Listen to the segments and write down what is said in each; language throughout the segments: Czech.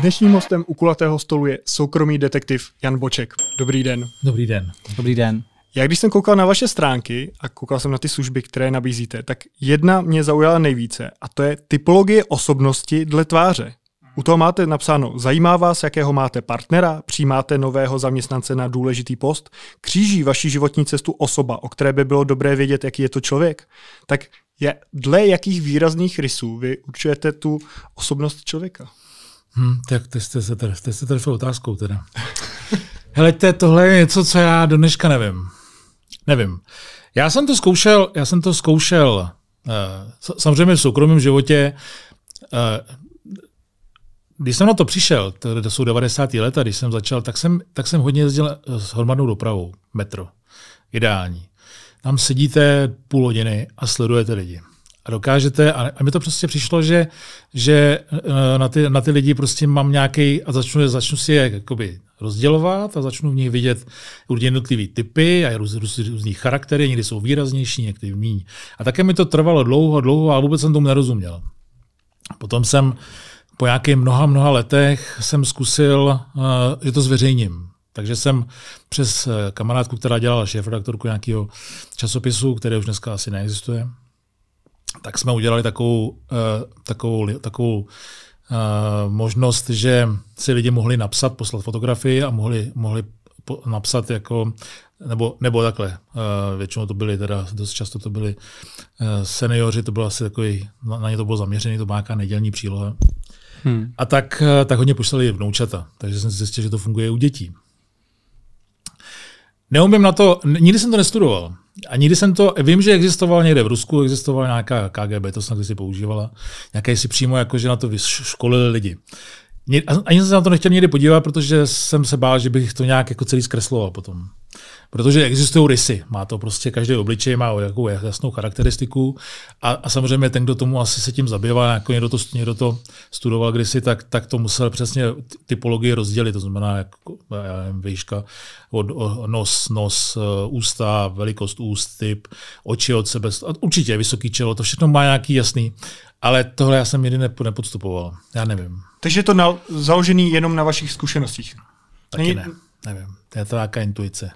Dnešním hostem u kulatého stolu je soukromý detektiv Jan Boček. Dobrý den. Dobrý den. Dobrý den. Já když jsem koukal na vaše stránky a koukal jsem na ty služby, které nabízíte, tak jedna mě zaujala nejvíce a to je typologie osobnosti dle tváře. U toho máte napsáno, zajímá vás, jakého máte partnera, přijímáte nového zaměstnance na důležitý post, kříží vaši životní cestu osoba, o které by bylo dobré vědět, jaký je to člověk. Tak je, dle jakých výrazných rysů vy určujete tu osobnost člověka? Hmm, tak teď jste se, jste trefil otázkou teda. Hele, tohle je něco, co já do dneška nevím. Nevím. Já jsem to zkoušel, já jsem to zkoušel uh, samozřejmě v soukromém životě. Uh, když jsem na to přišel, to jsou 90. leta, když jsem začal, tak jsem, tak jsem hodně jezdil eh, s hromadnou dopravou, metro, ideální. Tam sedíte půl hodiny a sledujete lidi a dokážete. A, mi to prostě přišlo, že, že eh, na, ty, na ty lidi prostě mám nějaký a začnu, začnu si je jakoby rozdělovat a začnu v nich vidět jednotlivý typy a růz, růz, různý charaktery, někdy jsou výraznější, někdy míň. A také mi to trvalo dlouho, dlouho a vůbec jsem tomu nerozuměl. Potom jsem po nějakých mnoha, mnoha letech jsem zkusil, eh, že to zveřejním. Takže jsem přes eh, kamarádku, která dělala šéf-redaktorku nějakého časopisu, který už dneska asi neexistuje, tak jsme udělali takovou, eh, takovou, takovou eh, možnost, že si lidi mohli napsat, poslat fotografii a mohli, mohli napsat jako, nebo, nebo takhle, eh, většinou to byly teda, dost často to byli seniori, to bylo asi takový, na ně to bylo zaměřený, to byla nějaká nedělní příloha. Hmm. A tak, tak hodně poslali vnoučata, takže jsem zjistil, že to funguje u dětí. Neumím na to, nikdy jsem to nestudoval. A nikdy jsem to, vím, že existoval někde v Rusku, existovala nějaká KGB, to jsem si používala, nějaké si přímo jako, že na to vyškolili lidi. Ani jsem se na to nechtěl někdy podívat, protože jsem se bál, že bych to nějak jako celý zkresloval potom protože existují rysy. Má to prostě každý obličej, má jakou jasnou charakteristiku a, a samozřejmě ten, kdo tomu asi se tím zabýval, jako někdo to, někdo to studoval kdysi, tak, tak to musel přesně typologie rozdělit, to znamená jako, já nevím, výška, od, nos, nos, e, ústa, velikost úst, typ, oči od sebe, určitě vysoký čelo, to všechno má nějaký jasný, ale tohle já jsem nikdy nepodstupoval, já nevím. Takže je to na, založený jenom na vašich zkušenostích? Taky Není... ne, nevím, to je to nějaká intuice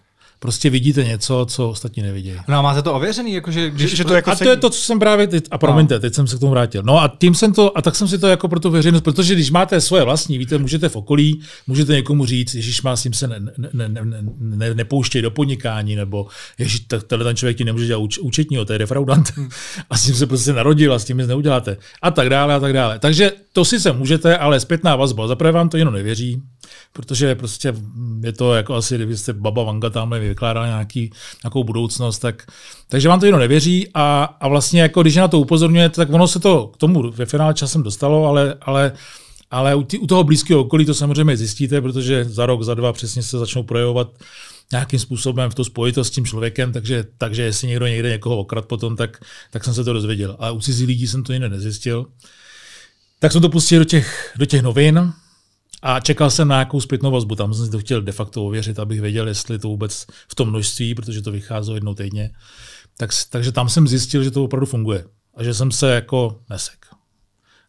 prostě vidíte něco, co ostatní nevidí. No a máte to ověřený? jakože. když, že, že to jako, jako a se... to je to, co jsem právě teď, a promiňte, no. teď jsem se k tomu vrátil. No a tím jsem to, a tak jsem si to jako pro tu veřejnost, protože když máte svoje vlastní, víte, můžete v okolí, můžete někomu říct, Ježíš má s tím se ne, ne, ne, ne, ne, nepouštěj do podnikání, nebo Ježíš, tenhle ten člověk ti nemůže dělat uč, účetního, to je defraudant. Hmm. a s tím se prostě narodil a s tím nic neuděláte. A tak dále, a tak dále. Takže to si se můžete, ale zpětná vazba. Zaprvé vám to jenom nevěří, protože prostě je to jako asi, kdybyste baba Vanga tamhle vykládal nějaký, nějakou budoucnost, tak, takže vám to jenom nevěří a, a vlastně jako když na to upozorňujete, tak ono se to k tomu ve finále časem dostalo, ale, ale ale u, tý, u toho blízkého okolí to samozřejmě zjistíte, protože za rok, za dva přesně se začnou projevovat nějakým způsobem v to spojitost s tím člověkem, takže, takže jestli někdo někde někoho okrad potom, tak, tak jsem se to dozvěděl. Ale u cizí lidí jsem to jiné nezjistil. Tak jsem to pustil do těch, do těch novin a čekal jsem na nějakou zpětnou vazbu. Tam jsem si to chtěl de facto ověřit, abych věděl, jestli to vůbec v tom množství, protože to vycházelo jednou týdně. Tak, takže tam jsem zjistil, že to opravdu funguje. A že jsem se jako nesek.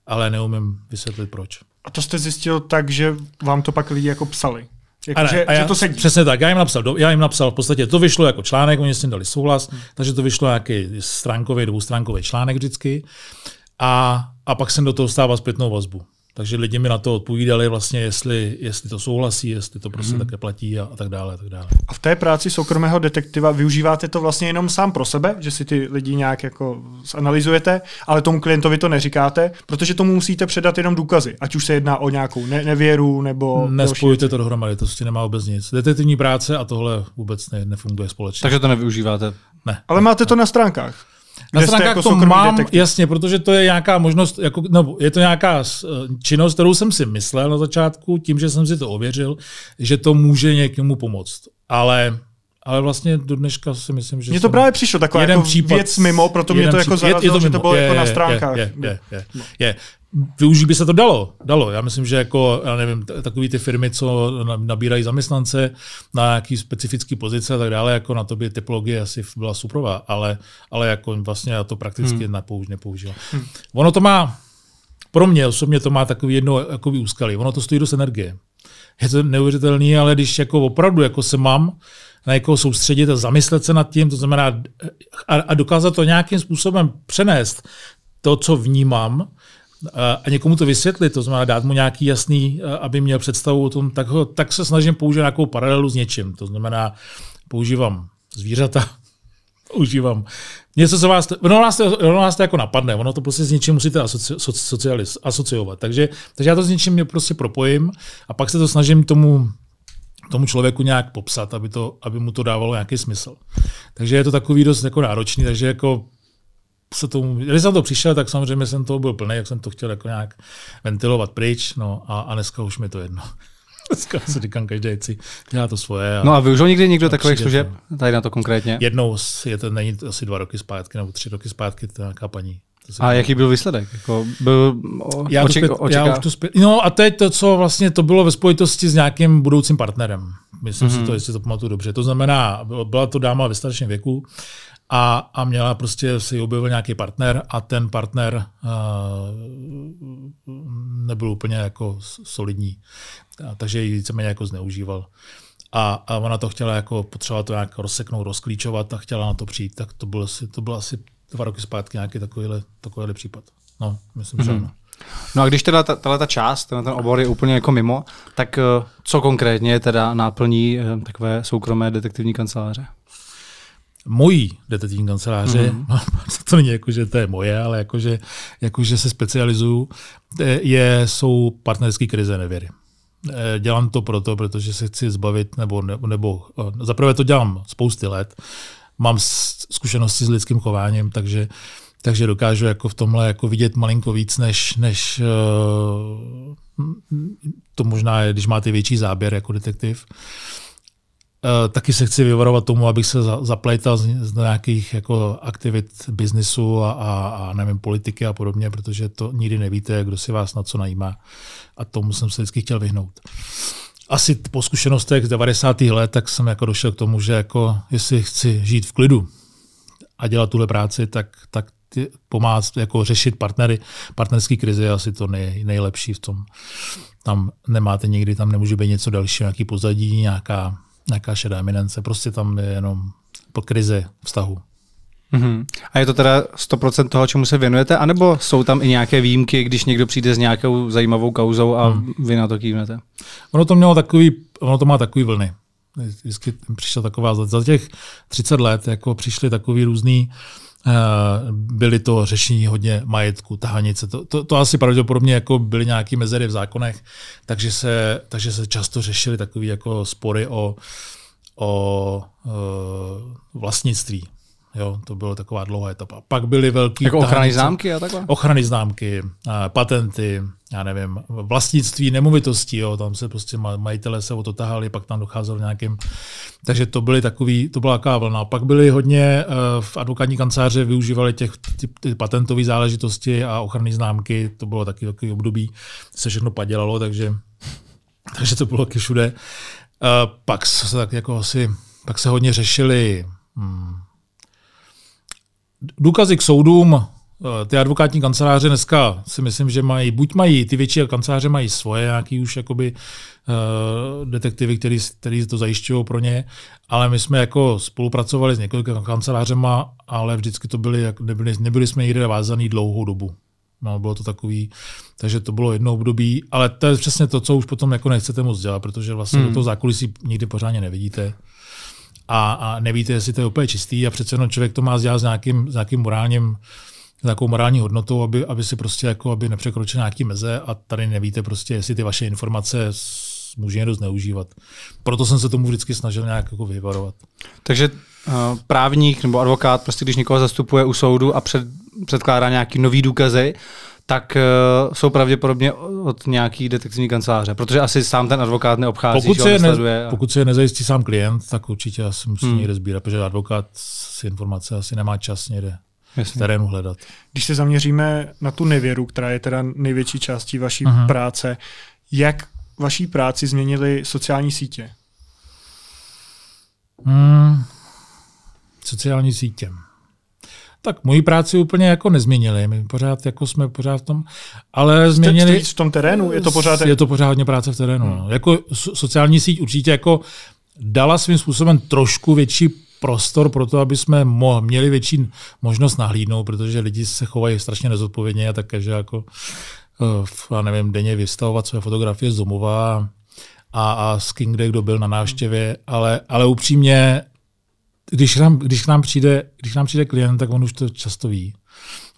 Ale neumím vysvětlit proč. A to jste zjistil tak, že vám to pak lidi jako psali? Jako, ne, že, a já, že to se... Přesně tak, já jim, napsal, já jim napsal, v podstatě to vyšlo jako článek, oni s tím dali souhlas, hmm. takže to vyšlo nějaký stránkový, dvoustránkový článek vždycky. A, a pak jsem do toho stával zpětnou vazbu. Takže lidi mi na to odpovídali vlastně, jestli, jestli to souhlasí, jestli to prostě hmm. také platí a, a tak dále. A tak dále. A v té práci soukromého detektiva využíváte to vlastně jenom sám pro sebe, že si ty lidi nějak jako zanalizujete, ale tomu klientovi to neříkáte, protože tomu musíte předat jenom důkazy, ať už se jedná o nějakou ne- nevěru nebo... Nespojujte to dohromady, to si prostě nemá vůbec nic. Detektivní práce a tohle vůbec ne, nefunguje společně. Takže to nevyužíváte? Ne. Ale ne, máte ne. to na stránkách? na stránkách jako to mám, detektiv. jasně, protože to je nějaká možnost, jako, no, je to nějaká eh, činnost, kterou jsem si myslel na začátku, tím, že jsem si to ověřil, že to může někomu pomoct. Ale ale vlastně do dneška si myslím, že... Mně to právě přišlo taková jeden jako případ, věc mimo, proto mě to jako zarazilo, je, je to že to bylo je, jako je, na stránkách. Je, je, no. je, je, Využít by se to dalo, dalo. Já myslím, že jako, já nevím, takové ty firmy, co nabírají zaměstnance na nějaký specifický pozice a tak dále, jako na to by typologie asi byla suprová, ale, ale jako vlastně já to prakticky hmm. nepouž, nepoužil. Hmm. Ono to má, pro mě osobně to má takový jedno jako úskalí. Ono to stojí dost energie. Je to neuvěřitelné, ale když jako opravdu jako se mám, na někoho soustředit a zamyslet se nad tím, to znamená eh, a, a dokázat to nějakým způsobem přenést, to, co vnímám, eh, a někomu to vysvětlit, to znamená dát mu nějaký jasný, eh, aby měl představu o tom, tak, ho, tak se snažím použít nějakou paralelu s něčím. To znamená, používám zvířata, používám něco, co vás, ono vás, ono vás to jako napadne, ono to prostě s něčím musíte asoci, asociovat. Takže, takže já to s něčím mě prostě propojím a pak se to snažím tomu tomu člověku nějak popsat, aby, to, aby mu to dávalo nějaký smysl. Takže je to takový dost jako náročný, takže jako se tomu, když jsem to přišel, tak samozřejmě jsem to byl plný, jak jsem to chtěl jako nějak ventilovat pryč, no a, a dneska už mi to jedno. Dneska se říkám, každý si dělá to svoje. A, no a využil někdy někdo takových služeb? Tady na to konkrétně? Jednou je to, není to asi dva roky zpátky nebo tři roky zpátky, to nějaká paní a jaký byl výsledek? Jako byl já, oček, zpět, očeká... já už to zpět, No a teď to, co vlastně to bylo ve spojitosti s nějakým budoucím partnerem. Myslím mm-hmm. si mhm. to, jestli to pamatuju dobře. To znamená, byla to dáma ve starším věku a, a měla prostě, si objevil nějaký partner a ten partner uh, nebyl úplně jako solidní. A, takže ji víceméně jako zneužíval a, a ona to chtěla jako potřeba to nějak rozseknout, rozklíčovat a chtěla na to přijít, tak to bylo asi, to bylo asi dva roky zpátky nějaký takovýhle, takovýhle případ. No, myslím, mm-hmm. že mhm. ano. No a když teda ta, ta část, ten, ten obor je úplně jako mimo, tak eh, co konkrétně teda náplní eh, takové soukromé detektivní kanceláře? mojí detektivní kanceláře, mm-hmm. no, to není jako, že to je moje, ale jako, že, jako, že se specializuju, eh, je, jsou partnerské krize nevěry. Dělám to proto, protože se chci zbavit, nebo, nebo, nebo zaprvé to dělám spousty let, mám zkušenosti s lidským chováním, takže, takže dokážu jako v tomhle jako vidět malinko víc, než, než eh, to možná je, když máte větší záběr jako detektiv. Eh, taky se chci vyvarovat tomu, abych se zapletal z nějakých jako aktivit biznisu a, a, a nevím, politiky a podobně, protože to nikdy nevíte, kdo si vás na co najímá. A tomu jsem se vždycky chtěl vyhnout asi po zkušenostech z 90. let, tak jsem jako došel k tomu, že jako, jestli chci žít v klidu a dělat tuhle práci, tak, tak ty, pomáhat jako řešit partnery, partnerský krize je asi to nej, nejlepší v tom. Tam nemáte někdy, tam nemůže být něco dalšího, nějaký pozadí, nějaká, nějaká šedá eminence, prostě tam je jenom po krize vztahu. Mm-hmm. A je to teda 100% toho, čemu se věnujete, anebo jsou tam i nějaké výjimky, když někdo přijde s nějakou zajímavou kauzou a mm. vy na to kývnete? Ono to mělo takový, ono to má takový vlny. Vždycky přišla taková, za těch 30 let jako přišly takový různý, eh, byly to řešení hodně majetku, tahanice, to, to, to asi pravděpodobně jako byly nějaké mezery v zákonech, takže se, takže se často řešily takové jako spory o, o, o eh, vlastnictví Jo, to byla taková dlouhá etapa. Pak byly velký... Jako ochrany tahnice, známky a takhle? Ochrany známky, eh, patenty, já nevím, vlastnictví nemovitostí, jo, tam se prostě majitele se o to tahali, pak tam docházelo nějakým... Takže to byly takový, to byla taková vlna. Pak byly hodně eh, v advokátní kanceláře využívali těch ty, ty patentové záležitosti a ochrany známky, to bylo taky takový období, se všechno padělalo, takže, takže to bylo taky všude. Eh, pak se tak jako asi, pak se hodně řešili hmm, důkazy k soudům, eh, ty advokátní kanceláře dneska si myslím, že mají, buď mají, ty větší kanceláře mají svoje nějaký už jakoby uh, detektivy, který, který to zajišťují pro ně, ale my jsme jako spolupracovali s několika kancelářema, ale vždycky to byly, nebyli, nebyli jsme někde vázaný dlouhou dobu. No, bylo to takový, takže to bylo jedno období, ale to je přesně to, co už potom jako nechcete moc dělat, protože vlastně hmm. do toho zákulisí nikdy pořádně nevidíte a, a nevíte, jestli to je úplně čistý a přece jenom člověk to má dělat s nějakým, s nějakým morálním nějakou morální hodnotou, aby, aby si prostě jako, aby nepřekročil nějaký meze a tady nevíte prostě, jestli ty vaše informace může někdo zneužívat. Proto jsem se tomu vždycky snažil nějak jako vyvarovat. Takže uh, právník nebo advokát, prostě když někoho zastupuje u soudu a před, předkládá nějaký nový důkazy, tak uh, jsou pravděpodobně od nějaký detektivní kanceláře, protože asi sám ten advokát neobchází, pokud se, ne, a... pokud se nezajistí sám klient, tak určitě asi musí hmm. někde sbírat, protože advokát si informace asi nemá čas někde Jasně. terénu hledat. Když se zaměříme na tu nevěru, která je teda největší částí vaší uh-huh. práce, jak vaší práci změnily sociální sítě? Hmm, sociální sítě tak moji práci úplně jako nezměnili. My pořád jako jsme pořád v tom, ale změnili... Jste v tom terénu? Je to pořád... Je to pořád hodně práce v terénu. Hmm. No. Jako sociální síť určitě jako dala svým způsobem trošku větší prostor pro to, aby jsme mo- měli větší možnost nahlídnout, protože lidi se chovají strašně nezodpovědně a také, že jako, eh, já nevím, denně vystavovat své fotografie z domova a, a s kým kde kdo byl na návštěvě, ale, ale upřímně když, nám, když, k nám přijde, když k nám přijde klient, tak on už to často ví.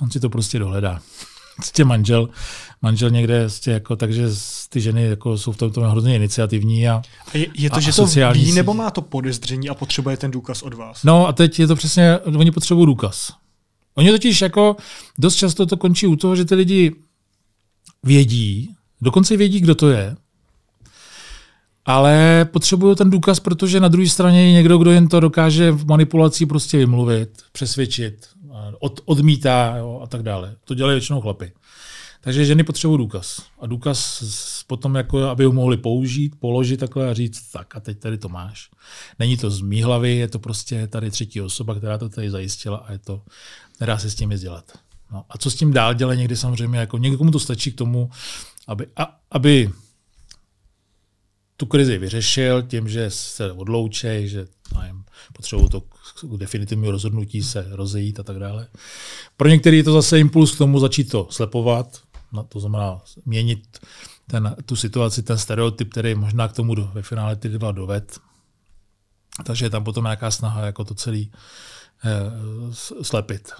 On si to prostě dohledá. Tě prostě manžel, manžel někde tě prostě jako, takže ty ženy jako jsou v tom, hrozně iniciativní. A, a je, je to, a, že a to ví, nebo má to podezření a potřebuje ten důkaz od vás? No a teď je to přesně, oni potřebují důkaz. Oni totiž jako dost často to končí u toho, že ty lidi vědí, dokonce vědí, kdo to je, ale potřebuju ten důkaz, protože na druhé straně je někdo, kdo jen to dokáže v manipulací prostě vymluvit, přesvědčit, od, odmítá jo, a tak dále. To dělají většinou chlapy. Takže ženy potřebují důkaz. A důkaz potom, jako, aby ho mohli použít, položit takhle a říct, tak a teď tady to máš. Není to z mý hlavy, je to prostě tady třetí osoba, která to tady zajistila a je to, nedá se s tím nic dělat. No, a co s tím dál dělají někdy samozřejmě, jako někomu to stačí k tomu, aby, a, aby tu krizi vyřešil tím, že se odloučej, že nevím, potřebují to k definitivnímu rozhodnutí se rozejít a tak dále. Pro některé je to zase impuls k tomu začít to slepovat, no, to znamená měnit ten, tu situaci, ten stereotyp, který možná k tomu do, ve finále ty dva doved. Takže je tam potom nějaká snaha jako to celý eh, slepit.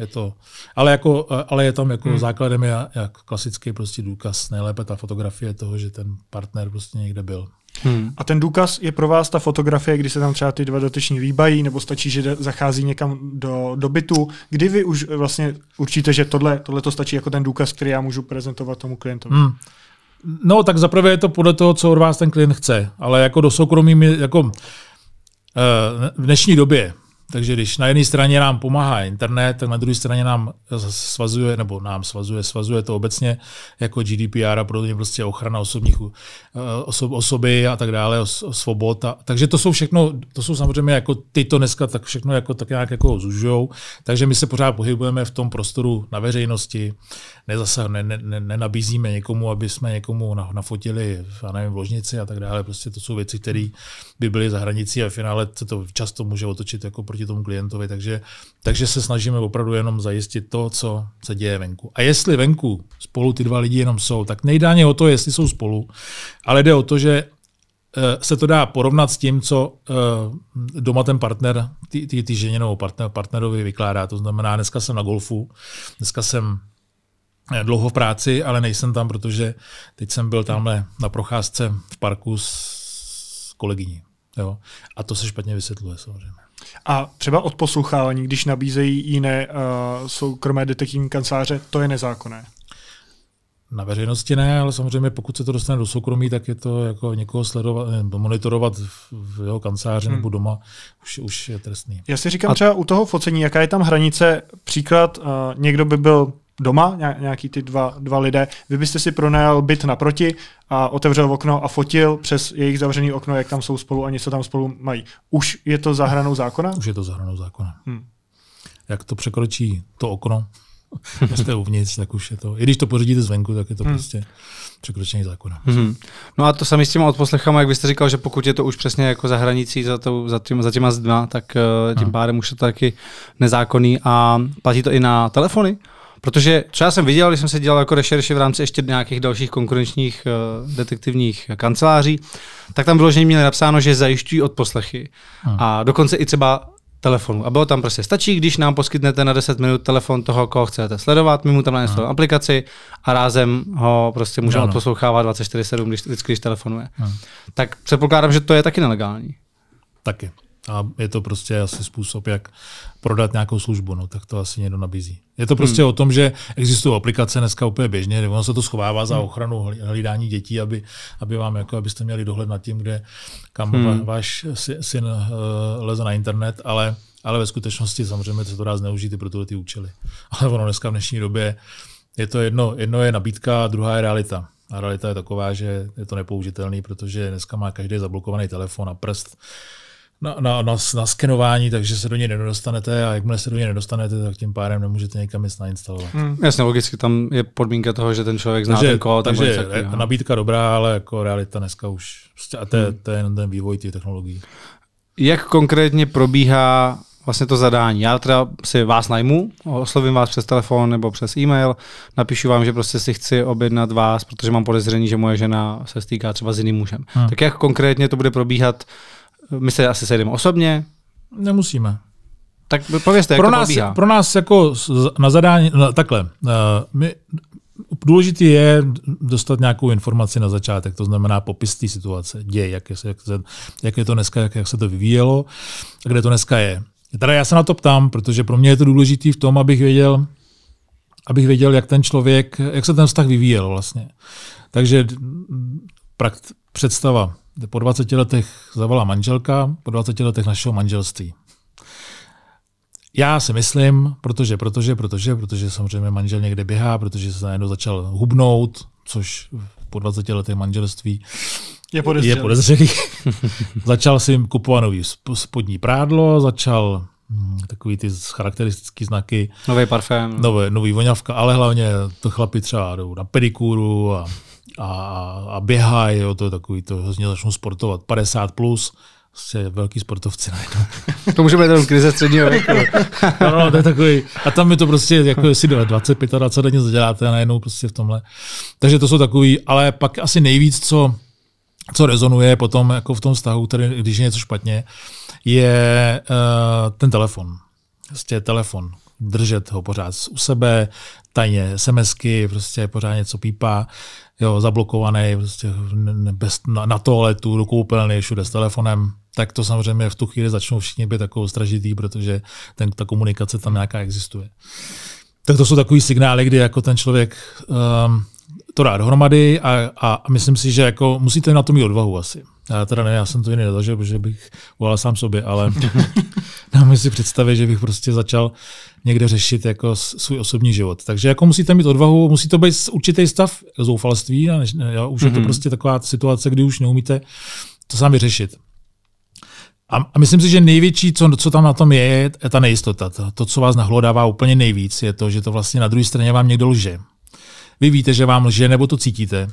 Je to, ale, jako, ale je tam jako hmm. základem je jak klasický prostě důkaz, nejlépe ta fotografie toho, že ten partner prostě někde byl. Hmm. A ten důkaz je pro vás ta fotografie, kdy se tam třeba ty dva doteční líbají, nebo stačí, že zachází někam do, do bytu, kdy vy už vlastně určíte, že tohle, tohle to stačí jako ten důkaz, který já můžu prezentovat tomu klientovi. Hmm. No, tak zaprvé je to podle toho, co od vás ten klient chce, ale jako do soukromí, jako eh, v dnešní době takže když na jedné straně nám pomáhá internet, tak na druhé straně nám svazuje, nebo nám svazuje, svazuje to obecně jako GDPR a podobně prostě ochrana osobních eh, osob, osoby a tak dále, svobod. takže to jsou všechno, to jsou samozřejmě jako ty to dneska tak všechno jako tak nějak jako zužujou, takže my se pořád pohybujeme v tom prostoru na veřejnosti, nezasah, ne, ne, nenabízíme někomu, aby jsme někomu nafotili já nevím, v ložnici a tak dále. Prostě to jsou věci, které by byly za hranicí a v finále se to často může otočit jako proti proti tomu klientovi. Takže, takže se snažíme opravdu jenom zajistit to, co se děje venku. A jestli venku spolu ty dva lidi jenom jsou, tak nejdáně o to, jestli jsou spolu, ale jde o to, že eh, se to dá porovnat s tím, co eh, doma ten partner, ty, ty, ty ženě nebo partner, partnerovi vykládá. To znamená, dneska jsem na golfu, dneska jsem eh, dlouho v práci, ale nejsem tam, protože teď jsem byl tamhle na procházce v parku s kolegyní. Jo? A to se špatně vysvětluje samozřejmě. A třeba poslouchávání, když nabízejí jiné uh, soukromé detektivní kanceláře, to je nezákonné. Na veřejnosti ne, ale samozřejmě pokud se to dostane do soukromí, tak je to jako někoho sledovat, eh, monitorovat v jeho kanceláři hmm. nebo doma, už, už je trestný. Já si říkám a... třeba u toho focení, jaká je tam hranice, příklad, uh, někdo by byl doma, nějaký ty dva, dva lidé, vy byste si pronajal byt naproti a otevřel okno a fotil přes jejich zavřený okno, jak tam jsou spolu a něco tam spolu mají. Už je to za hranou zákona? Už je to za hranou zákona. Hmm. Jak to překročí to okno, jste uvnitř, tak už je to. I když to pořídíte zvenku, tak je to hmm. prostě překročení zákona. Hmm. No a to sami s těma odposlechama, jak byste říkal, že pokud je to už přesně jako za hranicí, za, to, za, tím, za těma zdma, tak eh, tím hmm. pádem už je to taky nezákonný a platí to i na telefony. Protože co já jsem viděl, když jsem se dělal jako rešerši v rámci ještě nějakých dalších konkurenčních uh, detektivních kanceláří, tak tam vyloženě měli napsáno, že zajišťují odposlechy. Hmm. A dokonce i třeba telefonu. A bylo tam prostě stačí, když nám poskytnete na 10 minut telefon toho, koho chcete sledovat, my mu tam nainstalujeme hmm. aplikaci a rázem ho prostě můžeme odposlouchávat 24-7, když, vždycky, když telefonuje. Hmm. Tak předpokládám, že to je taky nelegální. Taky. A je to prostě asi způsob, jak prodat nějakou službu. No, tak to asi někdo nabízí. Je to prostě hmm. o tom, že existují aplikace dneska úplně běžně, kde ono se to schovává za hmm. ochranu hlídání dětí, aby, aby vám jako, abyste měli dohled nad tím, kde kam hmm. váš syn uh, leze na internet, ale, ale ve skutečnosti samozřejmě se to dá zneužít i pro tyhle ty účely. Ale ono dneska v dnešní době je to jedno, jedno je nabídka, druhá je realita. A realita je taková, že je to nepoužitelný, protože dneska má každý zablokovaný telefon a prst na, na, na, na skenování, takže se do něj nedostanete a jakmile se do něj nedostanete, tak tím pádem nemůžete někam nic nainstalovat. Hmm. Jasně, logicky tam je podmínka toho, že ten člověk zná takže, ten kód. Takže je nabídka dobrá, ale jako realita dneska už. Prostě a to, hmm. to je jenom ten vývoj těch technologií. Jak konkrétně probíhá vlastně to zadání. Já teda si vás najmu, oslovím vás přes telefon nebo přes e-mail, napíšu vám, že prostě si chci objednat vás, protože mám podezření, že moje žena se stýká třeba s jiným mužem. Hmm. Tak jak konkrétně to bude probíhat my se asi sejdeme osobně? Nemusíme. Tak pověste, jak pro to nás, probíhá. Pro nás jako na zadání, na, takhle, eh, my, důležitý je dostat nějakou informaci na začátek, to znamená popis té situace, děj, jak je, jak, se, jak je to dneska, jak, jak se to vyvíjelo a kde to dneska je. Teda já se na to ptám, protože pro mě je to důležité v tom, abych věděl, abych věděl, jak ten člověk, jak se ten vztah vyvíjel vlastně. Takže prakt, představa, po 20 letech zavala manželka, po 20 letech našeho manželství. Já si myslím, protože, protože, protože, protože samozřejmě manžel někde běhá, protože se najednou začal hubnout, což po 20 letech manželství je podezřelý. Je podezřelý. začal si jim kupovat nový spodní prádlo, začal hm, takový ty charakteristické znaky. Nový parfém. Nové, nový voňavka, ale hlavně to chlapi třeba jdou na pedikuru a a, a běhají, jo, to je takový, to hrozně začnou sportovat. 50 plus, se velký sportovci najednou. to může být jenom krize středního věku. no, no, to je takový. A tam je to prostě, jako jestli 25, a 20 denně zaděláte a najednou prostě v tomhle. Takže to jsou takový, ale pak asi nejvíc, co, co rezonuje potom jako v tom vztahu, který, když je něco špatně, je uh, ten telefon. Prostě telefon držet ho pořád u sebe, tajně SMSky, prostě pořád něco pípá jo, zablokovaný prostě bez, na, na toaletu, do koupelny, všude s telefonem, tak to samozřejmě v tu chvíli začnou všichni být takovou stražitý, protože ten, ta komunikace tam nějaká existuje. Tak to jsou takový signály, kdy jako ten člověk um, to dát dohromady a, a myslím si, že jako musíte na to mít odvahu asi. Já teda ne, já jsem to jiný nezažil, protože bych volal sám sobě, ale dám si představit, že bych prostě začal někde řešit jako svůj osobní život. Takže jako musíte mít odvahu, musí to být určitý stav zoufalství a než, já, už mm-hmm. je to mhm. prostě taková situace, kdy už neumíte to sám vyřešit. A, a myslím si, že největší, co, co tam na tom je, je ta nejistota. To, to co vás nahlodává úplně nejvíc, je to, že to vlastně na druhé straně vám někdo lže. Vy víte, že vám lže, nebo to cítíte.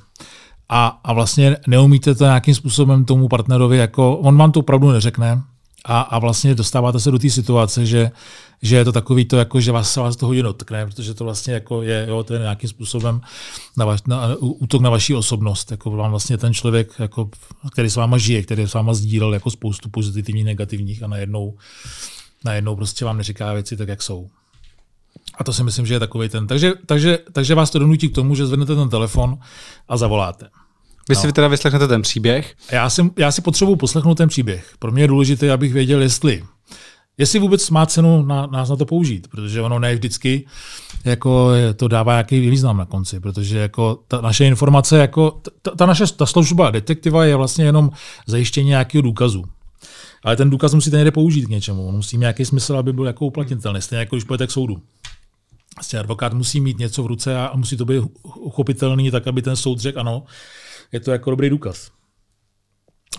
A, a vlastně neumíte to nějakým způsobem tomu partnerovi, jako on vám to opravdu neřekne, a, a vlastně dostáváte se do té situace, že, že je to takový to, jako, že vás se vás to hodně dotkne, protože to vlastně jako je, jo, to je nějakým způsobem na vaš, na, útok na vaši osobnost. Jako vám vlastně ten člověk, jako, který s váma žije, který s váma sdílel jako spoustu pozitivních, negativních a najednou, najednou prostě vám neříká věci tak, jak jsou. A to si myslím, že je takový ten. Takže, takže, takže vás to donutí k tomu, že zvednete ten telefon a zavoláte. Vy no. si teda vyslechnete ten příběh? Já si, já si potřebuji poslechnout ten příběh. Pro mě je důležité, abych věděl, jestli jestli vůbec má cenu na, nás na to použít, protože ono ne vždycky jako to dává nějaký význam na konci, protože jako ta naše informace, jako ta, ta naše ta služba detektiva je vlastně jenom zajištění nějakého důkazu. Ale ten důkaz musíte někde použít k něčemu, on musí mít nějaký smysl, aby byl jako uplatnitelný, stejně jako když půjdete k soudu. Vlastně advokát musí mít něco v ruce a musí to být uchopitelný, tak aby ten soud řekl ano, je to jako dobrý důkaz.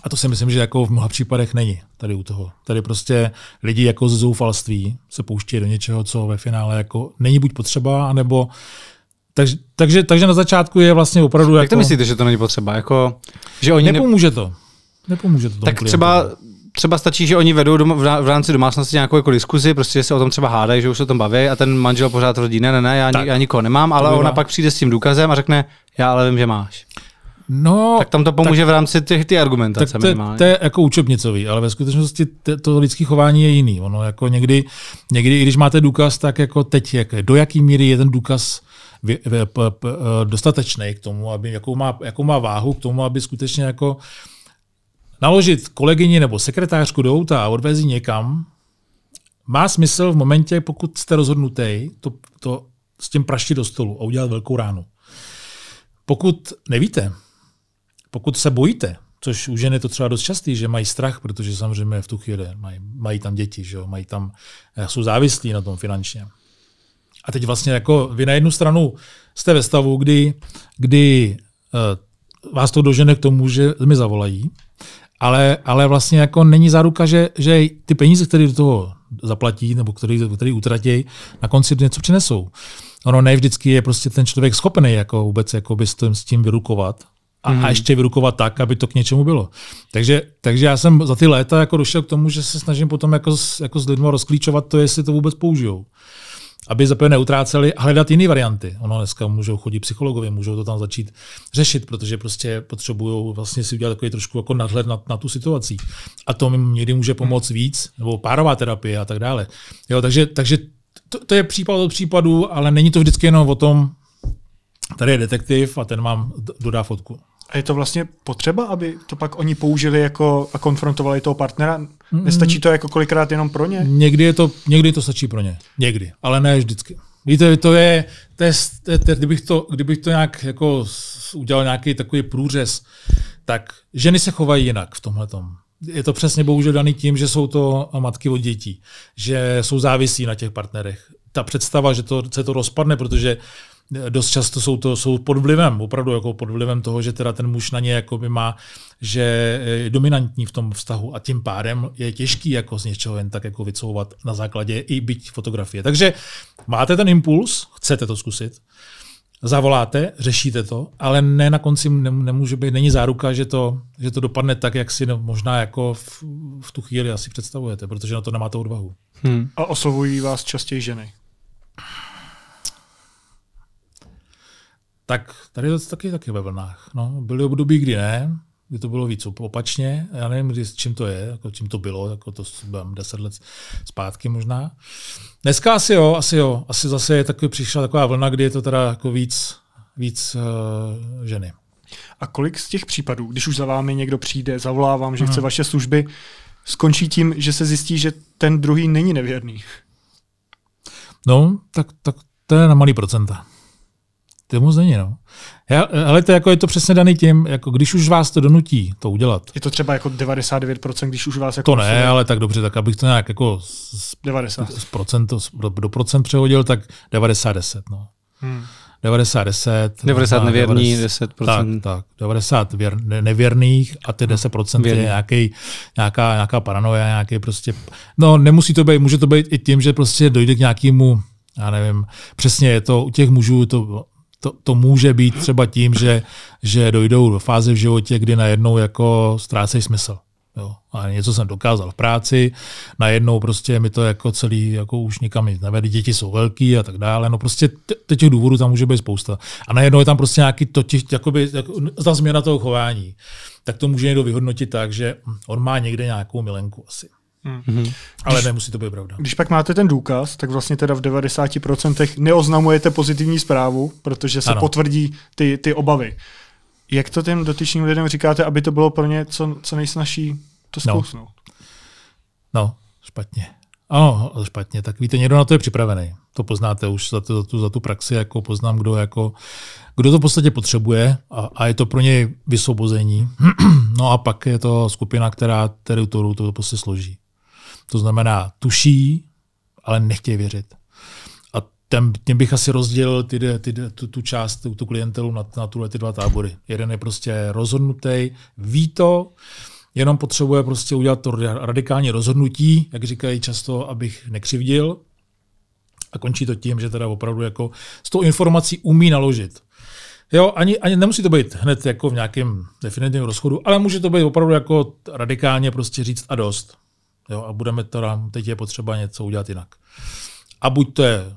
A to si myslím, že jako v mnoha případech není tady u toho. Tady prostě lidi jako ze zoufalství se pouštějí do něčeho, co ve finále jako není buď potřeba, anebo takže, takže, takže na začátku je vlastně opravdu Jak jako... Jak to myslíte, že to není potřeba? Jako, že oni nepomůže ne... to. Nepomůže to tomu Tak klientu. třeba třeba stačí, že oni vedou doma, v rámci domácnosti nějakou jako diskuzi, prostě že se o tom třeba hádají, že už se o tom baví a ten manžel pořád rodí, ne, ne, ne, já, ani, já nikoho nemám, ale ona pak přijde s tím důkazem a řekne, já ale vím, že máš. No, tak tam to pomůže tak, v rámci těch ty argumentace tak to, To je jako učebnicový, ale ve skutečnosti to, to lidské chování je jiný. Ono jako někdy, někdy, i když máte důkaz, tak jako teď, jak, do jaký míry je ten důkaz eh, dostatečný k tomu, aby, jakou, má, jakou má váhu k tomu, aby skutečně jako uh, naložit kolegyni nebo sekretářku do auta a odvezí někam, má smysl v momentě, pokud jste rozhodnutý, to, to s tím praštit do stolu a udělat velkou ránu. Pokud nevíte, pokud se bojíte, což u žen je to třeba dost častý, že mají strach, protože samozřejmě v tu chvíli mají, mají tam děti, že jo, mají tam, eh, jsou závislí na tom finančně. A teď vlastně jako vy na jednu stranu jste ve stavu, kdy, kdy eh, vás to dožene k tomu, že mi zavolají, ale, ale vlastně jako není záruka, že, že ty peníze, které do toho zaplatí nebo který, který utratí, na konci něco přinesou. Ono ne vždycky je prostě ten člověk schopný jako vůbec jako by s, tím, s tím vyrukovat a, mm. a mhm. ještě vyrukovat tak, aby to k něčemu bylo. Takže, takže já jsem za ty léta jako došel k tomu, že se snažím potom jako, jako s lidmi rozklíčovat to, jestli to vůbec použijou aby prvé neutráceli a hledat jiné varianty. Ono dneska můžou chodit psychologovi, můžou to tam začít řešit, protože prostě potřebují vlastně si udělat takový trošku jako nadhled na, na tu situaci. A to jim někdy může pomoct víc, nebo párová terapie a tak dále. Jo, takže, takže to, to je případ od případu, ale není to vždycky jenom o tom, tady je detektiv a ten vám dodá fotku. A je to vlastně potřeba, aby to pak oni použili jako a konfrontovali toho partnera? Nestačí to jako kolikrát jenom pro ně? Někdy, je to, někdy to stačí pro ně. Někdy, ale ne vždycky. Víte, to je, to je, to je, to je kdybych, to, kdybych to nějak jako udělal nějaký takový průřez, tak ženy se chovají jinak v tomhle je to přesně bohužel daný tím, že jsou to matky od dětí, že jsou závisí na těch partnerech. Ta představa, že to, se to rozpadne, protože dost často jsou, to, jsou pod vlivem, opravdu jako pod vlivem toho, že teda ten muž na ně jako by má, že e, je dominantní v tom vztahu a tím pádem je těžký jako z něčeho jen tak jako vycouvat na základě i byť fotografie. Takže máte ten impuls, chcete to zkusit, zavoláte, řešíte to, ale ne na konci nemůže být, není záruka, že to, že to dopadne tak, jak si no, možná jako v, v tu chvíli asi představujete, protože na to nemáte odvahu. Hmm. A oslovují vás častěji ženy? Tak tady je to taky, taky ve vlnách. No, byly období, kdy ne, kdy to bylo víc opačně. Já nevím, kdy, čím to je, jako čím to bylo, jako to bylo deset let zpátky možná. Dneska asi jo, asi jo, asi zase je takový, přišla taková vlna, kdy je to teda jako víc, víc uh, ženy. A kolik z těch případů, když už za vámi někdo přijde, zavolávám, že hmm. chce mhm. vaše služby, skončí tím, že se zjistí, že ten druhý není nevěrný? No, tak, tak to je na malý procenta to moc není, no. Já, ale to jako je to přesně daný tím, jako když už vás to donutí to udělat. Je to třeba jako 99%, když už vás jako... To ne, musí... ale tak dobře, tak abych to nějak jako z, 90. Z procent, do, do procent přehodil, tak 90-10, no. Hmm. 90, 10. 90 nevěrných, 10 Tak, tak. 90 věr, nevěrných a ty 10 no, Věrný. je nějaký, nějaká, nějaká paranoja, nějaký prostě. No, nemusí to být, může to být i tím, že prostě dojde k nějakému já nevím, přesně je to u těch mužů, to to, to může být třeba tím, že, že dojdou do fáze v životě, kdy najednou jako ztrácejí smysl. Jo. A něco jsem dokázal v práci, najednou prostě mi to jako celý jako už nikam nic nevede, děti jsou velký a tak dále. No prostě těch důvodů tam může být spousta. A najednou je tam prostě nějaký to těch, jakoby, jako, ta změna toho chování. Tak to může někdo vyhodnotit tak, že on má někde nějakou milenku asi. Mm. hmm Ale když, nemusí to být pravda. Když pak máte ten důkaz, tak vlastně teda v 90% neoznamujete pozitivní zprávu, protože se ano. potvrdí ty, ty obavy. Jak to těm dotyčným lidem říkáte, aby to bylo pro ně co, co nejsnažší to zkusnout? No. no, špatně. Ano, špatně. Tak víte, někdo na to je připravený. To poznáte už za, tu, za, tu, za tu praxi, jako poznám, kdo, jako, kdo to v podstatě potřebuje a, a je to pro něj vysvobození. no a pak je to skupina, která teritoriu to prostě složí. To znamená, tuší, ale nechtějí věřit. A ten, tím bych asi rozdělil ty, ty, tu, tu část, tu, tu klientelu na, na tuhle ty dva tábory. Jeden je prostě rozhodnutý, ví to, jenom potřebuje prostě udělat to radikální rozhodnutí, jak říkají často, abych nekřivdil. A končí to tím, že teda opravdu jako s tou informací umí naložit. Jo, ani, ani nemusí to být hned jako v nějakém definitivním rozchodu, ale může to být opravdu jako radikálně prostě říct a dost. Jo, a budeme teda, teď je potřeba něco udělat jinak. A buď to je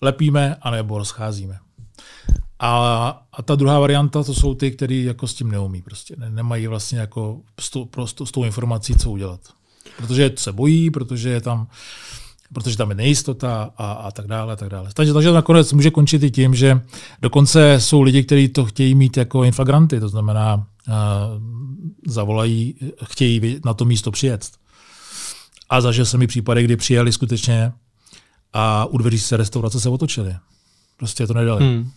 lepíme, anebo rozcházíme. A, a ta druhá varianta, to jsou ty, kteří jako s tím neumí, prostě ne, nemají vlastně jako s tu, prostě, s tou informací, co udělat. Protože se bojí, protože je tam, protože tam je nejistota a, a tak dále, a tak dále. Takže, takže to nakonec může končit i tím, že dokonce jsou lidi, kteří to chtějí mít jako infagranty, to znamená uh, zavolají, chtějí na to místo přijet. A zažil jsem i případy, kdy přijeli skutečně a u dveří se restaurace se otočili. Prostě to nedali. Hmm.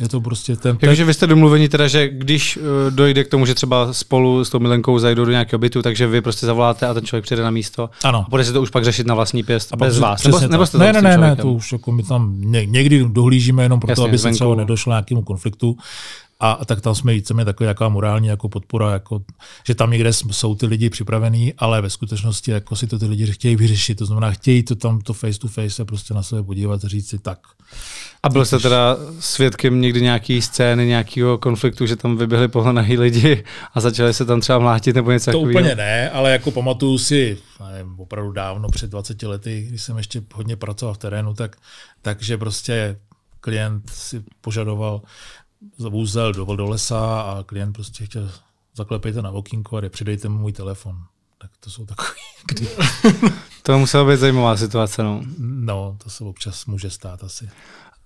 Je to prostě ten... Takže vy jste domluveni teda, že když eh, dojde k tomu, že třeba spolu s tou milenkou zajdou do nějakého bytu, takže vy prostě zavoláte a ten člověk přijde na místo. Ano. A bude se to už pak řešit na vlastní pěst a bez vás. Nebo, nebo jste ne, ne, ne, ne, to už jako my tam někdy dohlížíme jenom proto, Jasně, aby se třeba nedošlo nějakému konfliktu a tak tam jsme víceméně taková jaká morální jako podpora, jako, že tam někde jsou ty lidi připravení, ale ve skutečnosti jako si to ty lidi chtějí vyřešit, to znamená chtějí to tam to face to face se prostě na sebe podívat a říct si tak. A byl jste teda svědkem někdy nějaký scény, nějakého konfliktu, že tam vyběhli pohlenahý lidi a začali se tam třeba mlátit nebo něco takového? To úplně ne, ale jako pamatuju si, nevím, opravdu dávno, před 20 lety, když jsem ještě hodně pracoval v terénu, tak, takže prostě klient si požadoval zavůzel do, do lesa a klient prostě chtěl zaklepejte na okínko a přidejte mu můj telefon. Tak to jsou takové, kdy... to musela být zajímavá situace, no. No, to se občas může stát asi.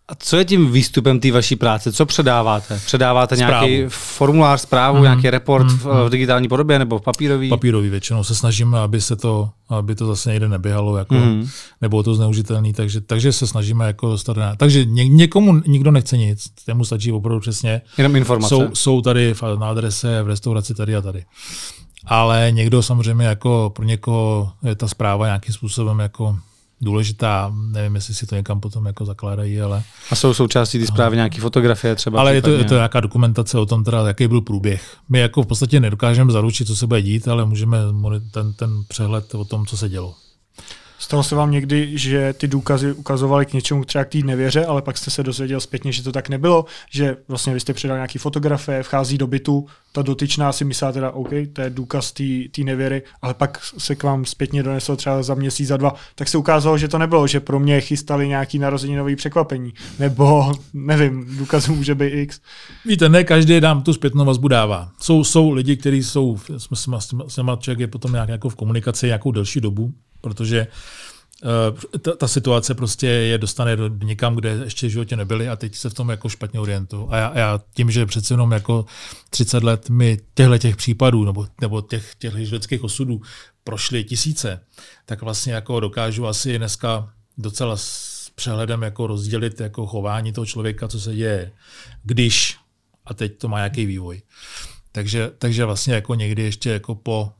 A co je tím výstupem té vaší práce? Co předáváte? Předáváte zprávu. nějaký formulář, zprávu, mm nějaký report mm v digitální podobě nebo v papírový? Papírový většinou se snažíme, aby se to, aby to zase někde neběhalo, jako, mm nebo to zneužitelné, takže, takže se snažíme jako dostat na, Takže ně, někomu nikdo nechce nic, tému stačí opravdu přesně. Jenom informace. Jsou, jsou tady na adrese, v restauraci tady a tady ale někdo samozřejmě jako pro někoho je ta zpráva nějakým způsobem jako důležitá. Nevím, jestli si to někam potom jako zakládají, ale... A jsou součástí ty zprávy nějaké fotografie třeba? Ale je to, je to nějaká dokumentace o tom, teda, jaký byl průběh. My jako v podstatě nedokážeme zaručit, co se bude dít, ale můžeme ten, ten přehled o tom, co se dělo. Stalo se vám někdy, že ty důkazy ukazovaly k něčemu třeba k té nevěře, ale pak jste se dozvěděl zpětně, že to tak nebylo, že vlastně vy jste předal nějaký fotografie, vchází do bytu, ta dotyčná si myslela, teda, OK, to je důkaz té nevěry, ale pak se k vám zpětně doneslo třeba za měsíc, za dva, tak se ukázalo, že to nebylo, že pro mě chystali nějaký narozeninový překvapení, nebo nevím, důkazů může být X. Víte, ne každý nám tu zpětnou vazbu dává. Jsou, jsou lidi, kteří jsou, s, s, s, s, s, s, je potom nějak jako v komunikaci nějakou delší dobu, protože eh, ta, ta situace prostě je dostane do, někam, kde ještě v životě nebyli a teď se v tom jako špatně orientu. A já, já tím, že přece jenom jako 30 let mi těchto těch případů nebo, nebo těch, těchto lidských osudů prošly tisíce, tak vlastně jako dokážu asi dneska docela s přehledem jako rozdělit jako chování toho člověka, co se děje, když a teď to má nějaký vývoj. Takže, takže vlastně jako někdy ještě jako po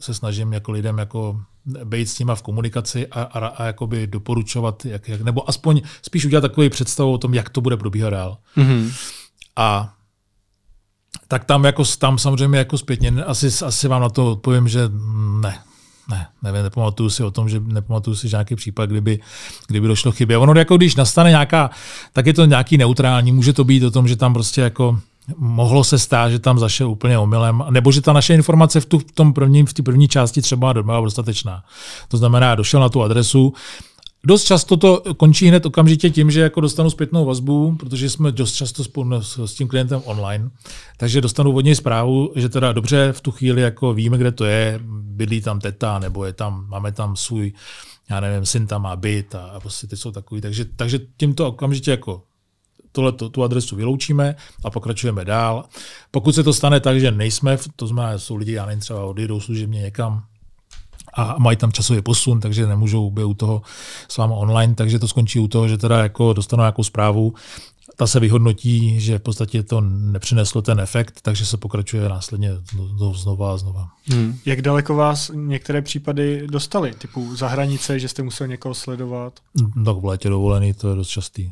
se snažím jako lidem jako být s nima v komunikaci a, a, a jakoby doporučovat, jak, jak, nebo aspoň spíš udělat takový představu o tom, jak to bude probíhat dál. Mm-hmm. A tak tam, jako, tam samozřejmě jako zpětně, asi, asi vám na to odpovím, že ne. Ne, nevím, nepamatuju si o tom, že nepamatuju si nějaký případ, kdyby, kdyby došlo chybě. Ono jako když nastane nějaká, tak je to nějaký neutrální, může to být o tom, že tam prostě jako mohlo se stát, že tam zašel úplně omylem, nebo že ta naše informace v, tu, v tom první, v té první části třeba byla dostatečná. To znamená, došel na tu adresu, Dost často to končí hned okamžitě tím, že jako dostanu zpětnou vazbu, protože jsme dost často spolu s tím klientem online, takže dostanu od něj zprávu, že teda dobře, v tu chvíli jako víme, kde to je, bydlí tam teta, nebo je tam, máme tam svůj, já nevím, syn tam má byt a, a prostě ty jsou takový, takže, takže tím to okamžitě jako tohle, tu adresu vyloučíme a pokračujeme dál. Pokud se to stane tak, že nejsme, to znamená, jsou lidi, já nevím, třeba odjedou služebně někam, a mají tam časový posun, takže nemůžou být u toho s váma online, takže to skončí u toho, že teda jako dostanou nějakou zprávu, ta se vyhodnotí, že v podstatě to nepřineslo ten efekt, takže se pokračuje následně znova a znova. Hmm. Jak daleko vás některé případy dostaly, typu za hranice, že jste musel někoho sledovat? No, tak v létě dovolený, to je dost častý.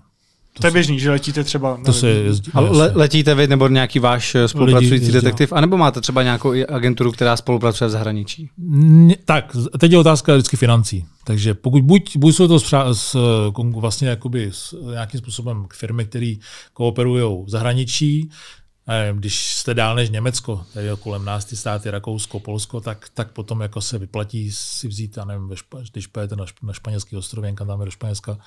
To, to je běžný, že letíte třeba. To se jezdí. A le, letíte vy nebo nějaký váš eh, spolupracující jezdí, detektiv, no. anebo máte třeba nějakou agenturu, která spolupracuje v zahraničí? N- tak, teď je otázka vždycky financí. Takže pokud buď, buď jsou to s, s, eh, vlastně jakoby s eh, nějakým způsobem firmy, které kooperují v zahraničí, když jste dál než Německo, tady kolem nás ty státy Rakousko, Polsko, tak, tak potom jako se vyplatí si vzít, a nevím, když pojedete na, španělský ostrov, kam tam je do Španělska,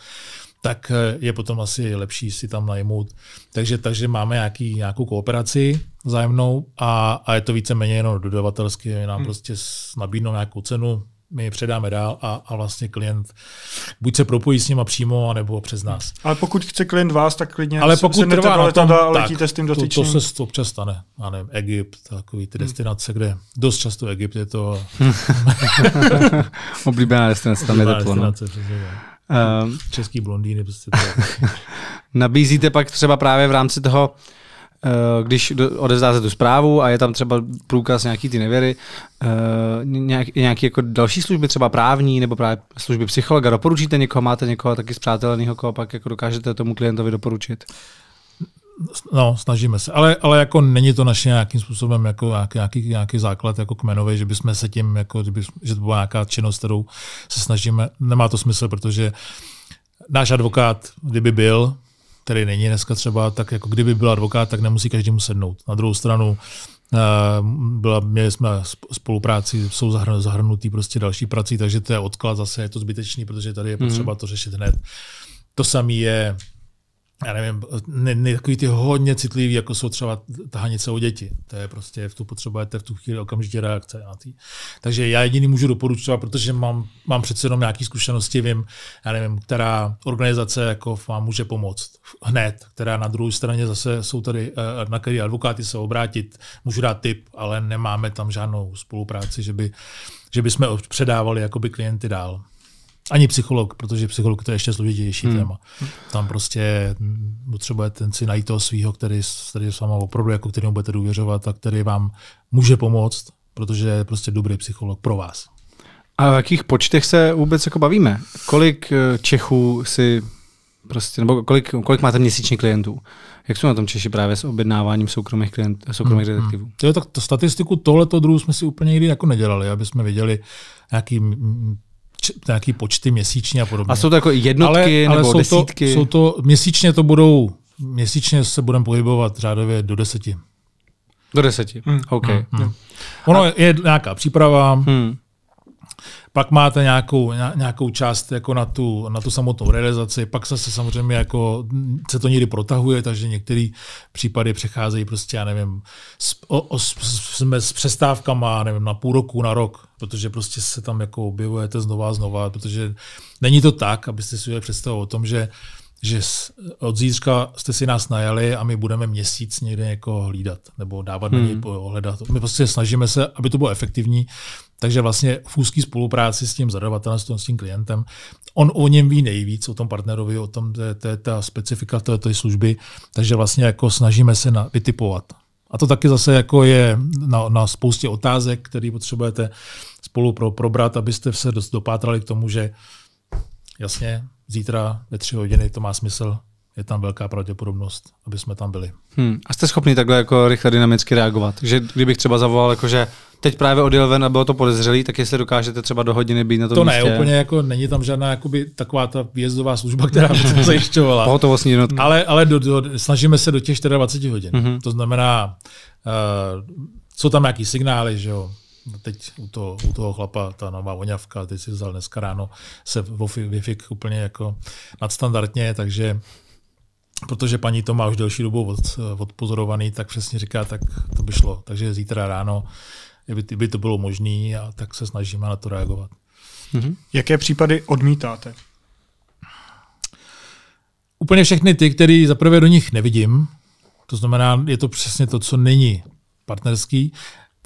tak eh, je potom asi lepší si tam najmout. Takže, takže máme nějaký, nějakou kooperaci zájemnou a, a je to víceméně jenom dodavatelsky, nám hmm. prostě nabídnou nějakou cenu, my je předáme dál a, a vlastně klient buď se propojí s nima přímo, nebo přes nás. Ale pokud chce klient vás, tak klidně Ale pokud se trvá na tom, a letíte tak, s tím dotyčným. To, to se občas stane. Já nevím, Egypt, takový ty hmm. destinace, kde dost často Egypt je to... Oblíbená destinace, tam je to Um, Český blondýny prostě. nabízíte pak třeba právě v rámci toho, eh, když odevzdáte tu zprávu a je tam třeba průkaz nějaký ty nevěry, eh, nějaké nějaký jako další služby, třeba právní nebo právě služby psychologa, doporučíte někoho, máte někoho taky zpřátelného, koho pak jako dokážete tomu klientovi doporučit? Uh, No, snažíme se. Ale, ale jako není to naše nějakým způsobem jako nějaký, nějaký základ jako kmenový, že bychom se tím, jako, že, by, že to byla nějaká činnost, kterou se snažíme. Nemá to smysl, protože náš advokát, kdyby byl, který není dneska třeba, tak jako kdyby byl advokát, tak nemusí každému sednout. Na druhou stranu eh, byla, měli jsme spolupráci, jsou zahrnutý prostě další prací, takže to je odklad, zase je to zbytečný, protože tady je mhm. potřeba to řešit hned. To samé je já nevím, ne, ne takový ty hodně citlivý, jako jsou třeba tahanice u děti. To je prostě, v tu potřebujete v tu chvíli okamžitě reakce. Na tý. Takže já jediný můžu doporučovat, protože mám, mám přece jenom nějaké zkušenosti, vím, já nevím, která organizace jako vám může pomoct hned, která na druhé straně zase jsou tady, eh, na který advokáty se obrátit, můžu dát tip, ale nemáme tam žádnou spolupráci, že by, že by jsme předávali jakoby klienty dál. Ani psycholog, protože psycholog to je ještě složitější hmm. téma. Tam prostě potřebuje ten si najít toho svého, který, který s váma opravdu, jako kterému budete důvěřovat a který vám může pomoct, protože je prostě dobrý psycholog pro vás. A v jakých počtech se vůbec jako bavíme? Kolik eh, Čechů si prostě, nebo kolik, kolik máte měsíční klientů? Jak jsou na tom Češi právě s objednáváním soukromých, klient, soukromých hmm, hmm. detektivů? je tak to statistiku tohleto druhu jsme si úplně nikdy jako nedělali, aby jsme viděli jaký nějaký počty měsíčně a podobně. A jsou to jako jednotky ale, nebo ale jsou desítky? To, jsou to, měsíčně to budou, měsíčně se budeme pohybovat řádově do deseti. Do deseti, hmm. OK. Hmm. Hmm. Ono a... je nějaká příprava, hmm. Pak máte nějakou, nějakou část jako na, tu, na tu samotnou realizaci, pak se se samozřejmě jako se to někdy protahuje, takže některé případy přecházejí prostě, já nevím, s, o, o, s, s přestávkama, nevím, na půl roku, na rok, protože prostě se tam jako objevujete znova a znova, protože není to tak, abyste si udělali představu o tom, že že od zítřka jste si nás najali a my budeme měsíc někde jako hlídat nebo dávat hmm. na něj hmm. ohledat. My prostě snažíme se, aby to bylo efektivní, takže vlastně v úzký spolupráci s tím zadavatelem, s tím klientem, on o něm ví nejvíc, o tom partnerovi, o tom, to je ta specifika té služby, takže vlastně jako snažíme se na, vytipovat. A to taky zase jako je na, na spoustě otázek, které potřebujete spolu pro, probrat, abyste se dost dopátrali k tomu, že jasně, zítra ve tři hodiny to má smysl, je tam velká pravděpodobnost, aby jsme tam byli. Hmm. A jste schopni takhle jako rychle dynamicky reagovat? Že kdybych třeba zavolal, jako že teď právě odjel ven a bylo to podezřelý, tak jestli dokážete třeba do hodiny být na tom to místě. To ne, úplně jako není tam žádná jakoby, taková ta výjezdová služba, která by to zajišťovala. Pohotovostní jednotka. Ale, ale do, do, snažíme se do těch 24 hodin. Mm-hmm. To znamená, uh, jsou tam nějaký signály, že jo, teď u toho, u toho chlapa, ta nová oňavka, teď si vzal dneska ráno, se wi úplně jako nadstandardně, takže protože paní to má už delší dobu od, eh, odpozorovaný, tak přesně říká, tak to by šlo. Takže zítra ráno kdyby, to bylo možné, a tak se snažíme na to reagovat. Mm-hmm. Jaké případy odmítáte? Úplně všechny ty, které zaprvé do nich nevidím, to znamená, je to přesně to, co není partnerský.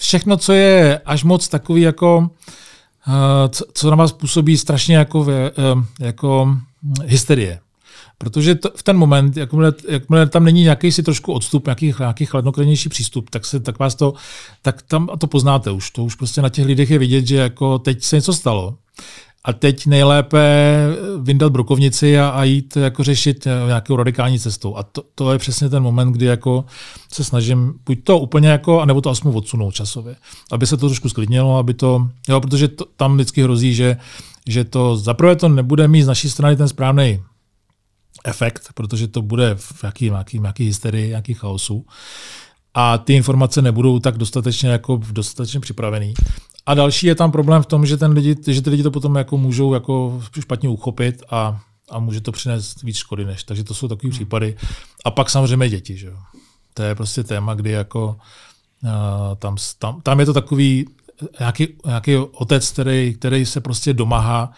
Všechno, co je až moc takový jako, eh, co, co na vás působí strašně jako, eh, jako hm, hysterie. Protože to, v ten moment, jakmile, jakmile tam není nějaký si trošku odstup, nějaký, nějaký chladnokrevnější přístup, tak, se, tak vás to, tak tam to poznáte už. To už prostě na těch lidech je vidět, že jako teď se něco stalo. A teď nejlépe eh, vyndat brokovnici a, a jít jako řešit eh, nějakou radikální cestou. A to, to, je přesně ten moment, kdy jako se snažím buď to úplně jako, anebo to aspoň odsunout časově. Aby se to trošku sklidnilo, aby to, jo, protože to, tam vždycky hrozí, že, že to zaprvé to nebude mít z naší strany ten správný efekt, protože to bude v nějaký, nějaký, nějaký hysterii, nějaký chaosu. A ty informace nebudou tak dostatečně, jako dostatečně připravený. A další je tam problém v tom, že, ten lidi, že ty lidi to potom jako můžou jako špatně uchopit a, a může to přinést víc škody než. Takže to jsou takové hmm. případy. A pak samozřejmě děti. Že jo? To je prostě téma, kdy jako uh, tam, tam, tam, je to takový eh, nějaký, nějaký otec, který, který se prostě domáhá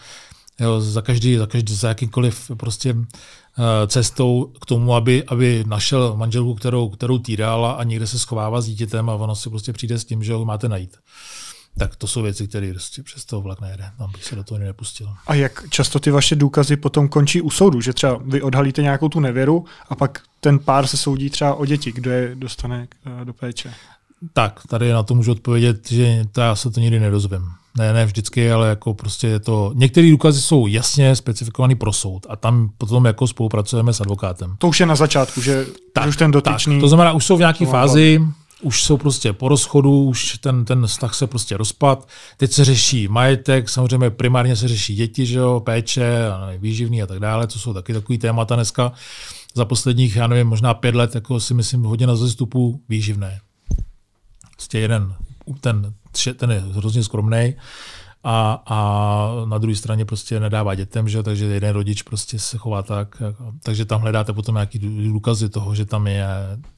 jo, za každý, za každý, za jakýkoliv prostě eh, cestou k tomu, aby, aby našel manželku, kterou, kterou týral a někde se schovává s dítětem a ono si prostě přijde s tím, že ho máte najít. Tak to jsou věci, které prostě přes toho vlak nejde. Tam no, bych se do toho nepustil. A jak často ty vaše důkazy potom končí u soudu? Že třeba vy odhalíte nějakou tu nevěru a pak ten pár se soudí třeba o děti, kdo je dostane eh, do péče? Tak, tady na to můžu odpovědět, že to já se to nikdy nedozvím. Ne, ne vždycky, ale jako prostě je to... Některé důkazy jsou jasně specifikované pro soud a tam potom jako spolupracujeme s advokátem. To už je na začátku, že tak, už ten dotyčný... Tak. To znamená, už jsou v nějaké no, fázi, už jsou prostě po rozchodu, už ten, ten vztah se prostě rozpad. Teď se řeší majetek, samozřejmě primárně se řeší děti, že jo, péče, výživný a tak dále, to jsou taky takový témata dneska. Za posledních, já nevím, možná pět let, jako si myslím, hodně na zestupu výživné. Prostě jeden, ten, ten je hrozně skromný a, a na druhé straně prostě nedává dětem, že? takže jeden rodič prostě se chová tak, jako- takže tam hledáte potom nějaký důkazy toho, že tam je,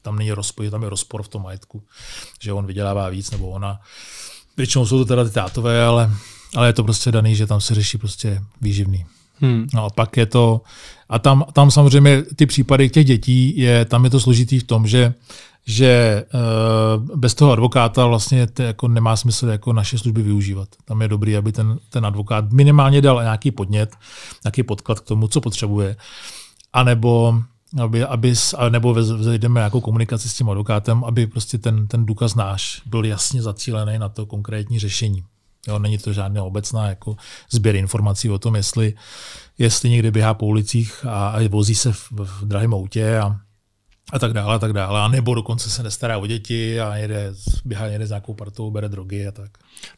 tam není rozpor, že tam je rozpor v tom majetku, že on vydělává víc nebo ona. Většinou jsou to teda ty tátové, ale, ale je to prostě daný, že tam se řeší prostě výživný. Hmm. No a pak je to, a tam, tam samozřejmě ty případy těch dětí, je, tam je to složitý v tom, že že eh, bez toho advokáta vlastně to jako nemá smysl jako naše služby využívat. Tam je dobrý, aby ten, ten advokát minimálně dal nějaký podnět, nějaký podklad k tomu, co potřebuje, a nebo aby, aby, nebo vzejdeme nějakou komunikaci s tím advokátem, aby prostě ten, ten důkaz náš byl jasně zacílený na to konkrétní řešení. Jo, není to žádná obecná jako sběr informací o tom, jestli, jestli někde běhá po ulicích a, a vozí se v, v drahém autě a, a tak dále, a tak dále. A nebo dokonce se nestará o děti a jede, běhá někde s nějakou partou, bere drogy a tak.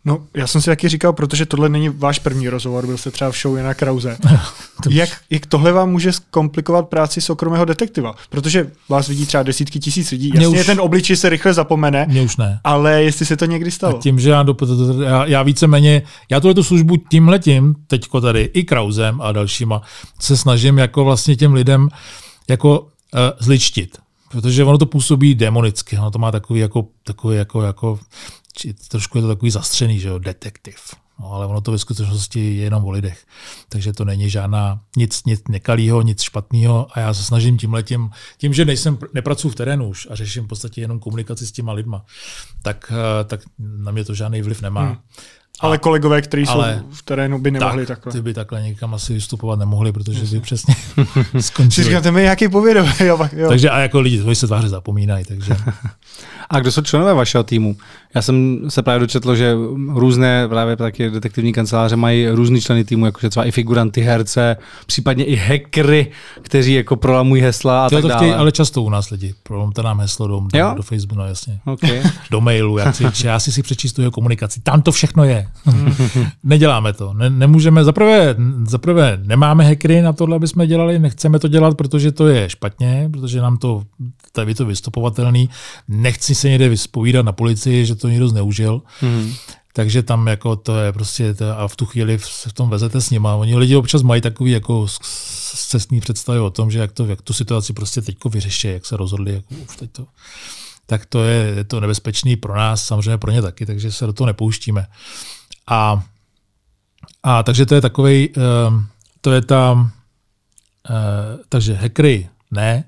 No, já jsem si taky říkal, protože tohle není váš první rozhovor, byl jste třeba v show Jana Krause. jak, jak tohle vám může zkomplikovat práci soukromého detektiva? Protože vás vidí třeba desítky tisíc lidí. Jasně, už, ten obličej se rychle zapomene. Mě už ne. Ale jestli se to někdy stalo. A tím, že já, do, já, já víceméně, já tuhle službu tím letím, teďko tady i Krausem a dalšíma, se snažím jako vlastně těm lidem jako Eh, zličtit. Protože ono to působí demonicky, ono to má takový jako, takový jako, jako či, trošku je to takový zastřený, že jo, detektiv. No, ale ono to ve skutečnosti je jenom o lidech. Takže to není žádná nic, nic nekalýho, nic špatného. A já se snažím tím letím, tím, že nejsem, nepracuji v terénu už a řeším v podstatě jenom komunikaci s těma lidma, tak, eh, tak na mě to žádný vliv nemá. Hmm. Ale kolegové, kteří jsou v terénu, by nemohli tak, takhle. Ty by takhle někam asi vystupovat nemohli, protože by přesně skončili. říkáte mi nějaký povědomí. Takže a jako lidi, to se tváře zapomínají. Takže A kdo jsou členové vašeho týmu? Já jsem se právě dočetl, že různé právě taky detektivní kanceláře mají různý členy týmu, jakože třeba i figuranty, herce, případně i hackery, kteří jako prolamují hesla a Ty tak to dále. Chtějí, ale často u nás lidi. Prolomte nám heslo do, do, do Facebooku, no jasně. Okay. do mailu, jak si, já si si přečíst jeho komunikaci. Tam to všechno je. Neděláme to. Ne, nemůžeme, zaprvé, zaprvé nemáme hackery na tohle, aby jsme dělali, nechceme to dělat, protože to je špatně, protože nám to, tady je to vystupovatelný nechci se někde vyspovídat na policii, že to někdo zneužil. Hmm. Takže tam jako to je prostě, to, a v tu chvíli se v tom vezete s nima. Oni lidi občas mají takový jako cestní představy o tom, že jak, to, jak tu situaci prostě teďko vyřeší, jak se rozhodli, jako už teď to. Tak to je, je to nebezpečný pro nás, samozřejmě pro ně taky, takže se do toho nepouštíme. A, a takže to je takový, eh, to je tam, eh, takže hackery ne,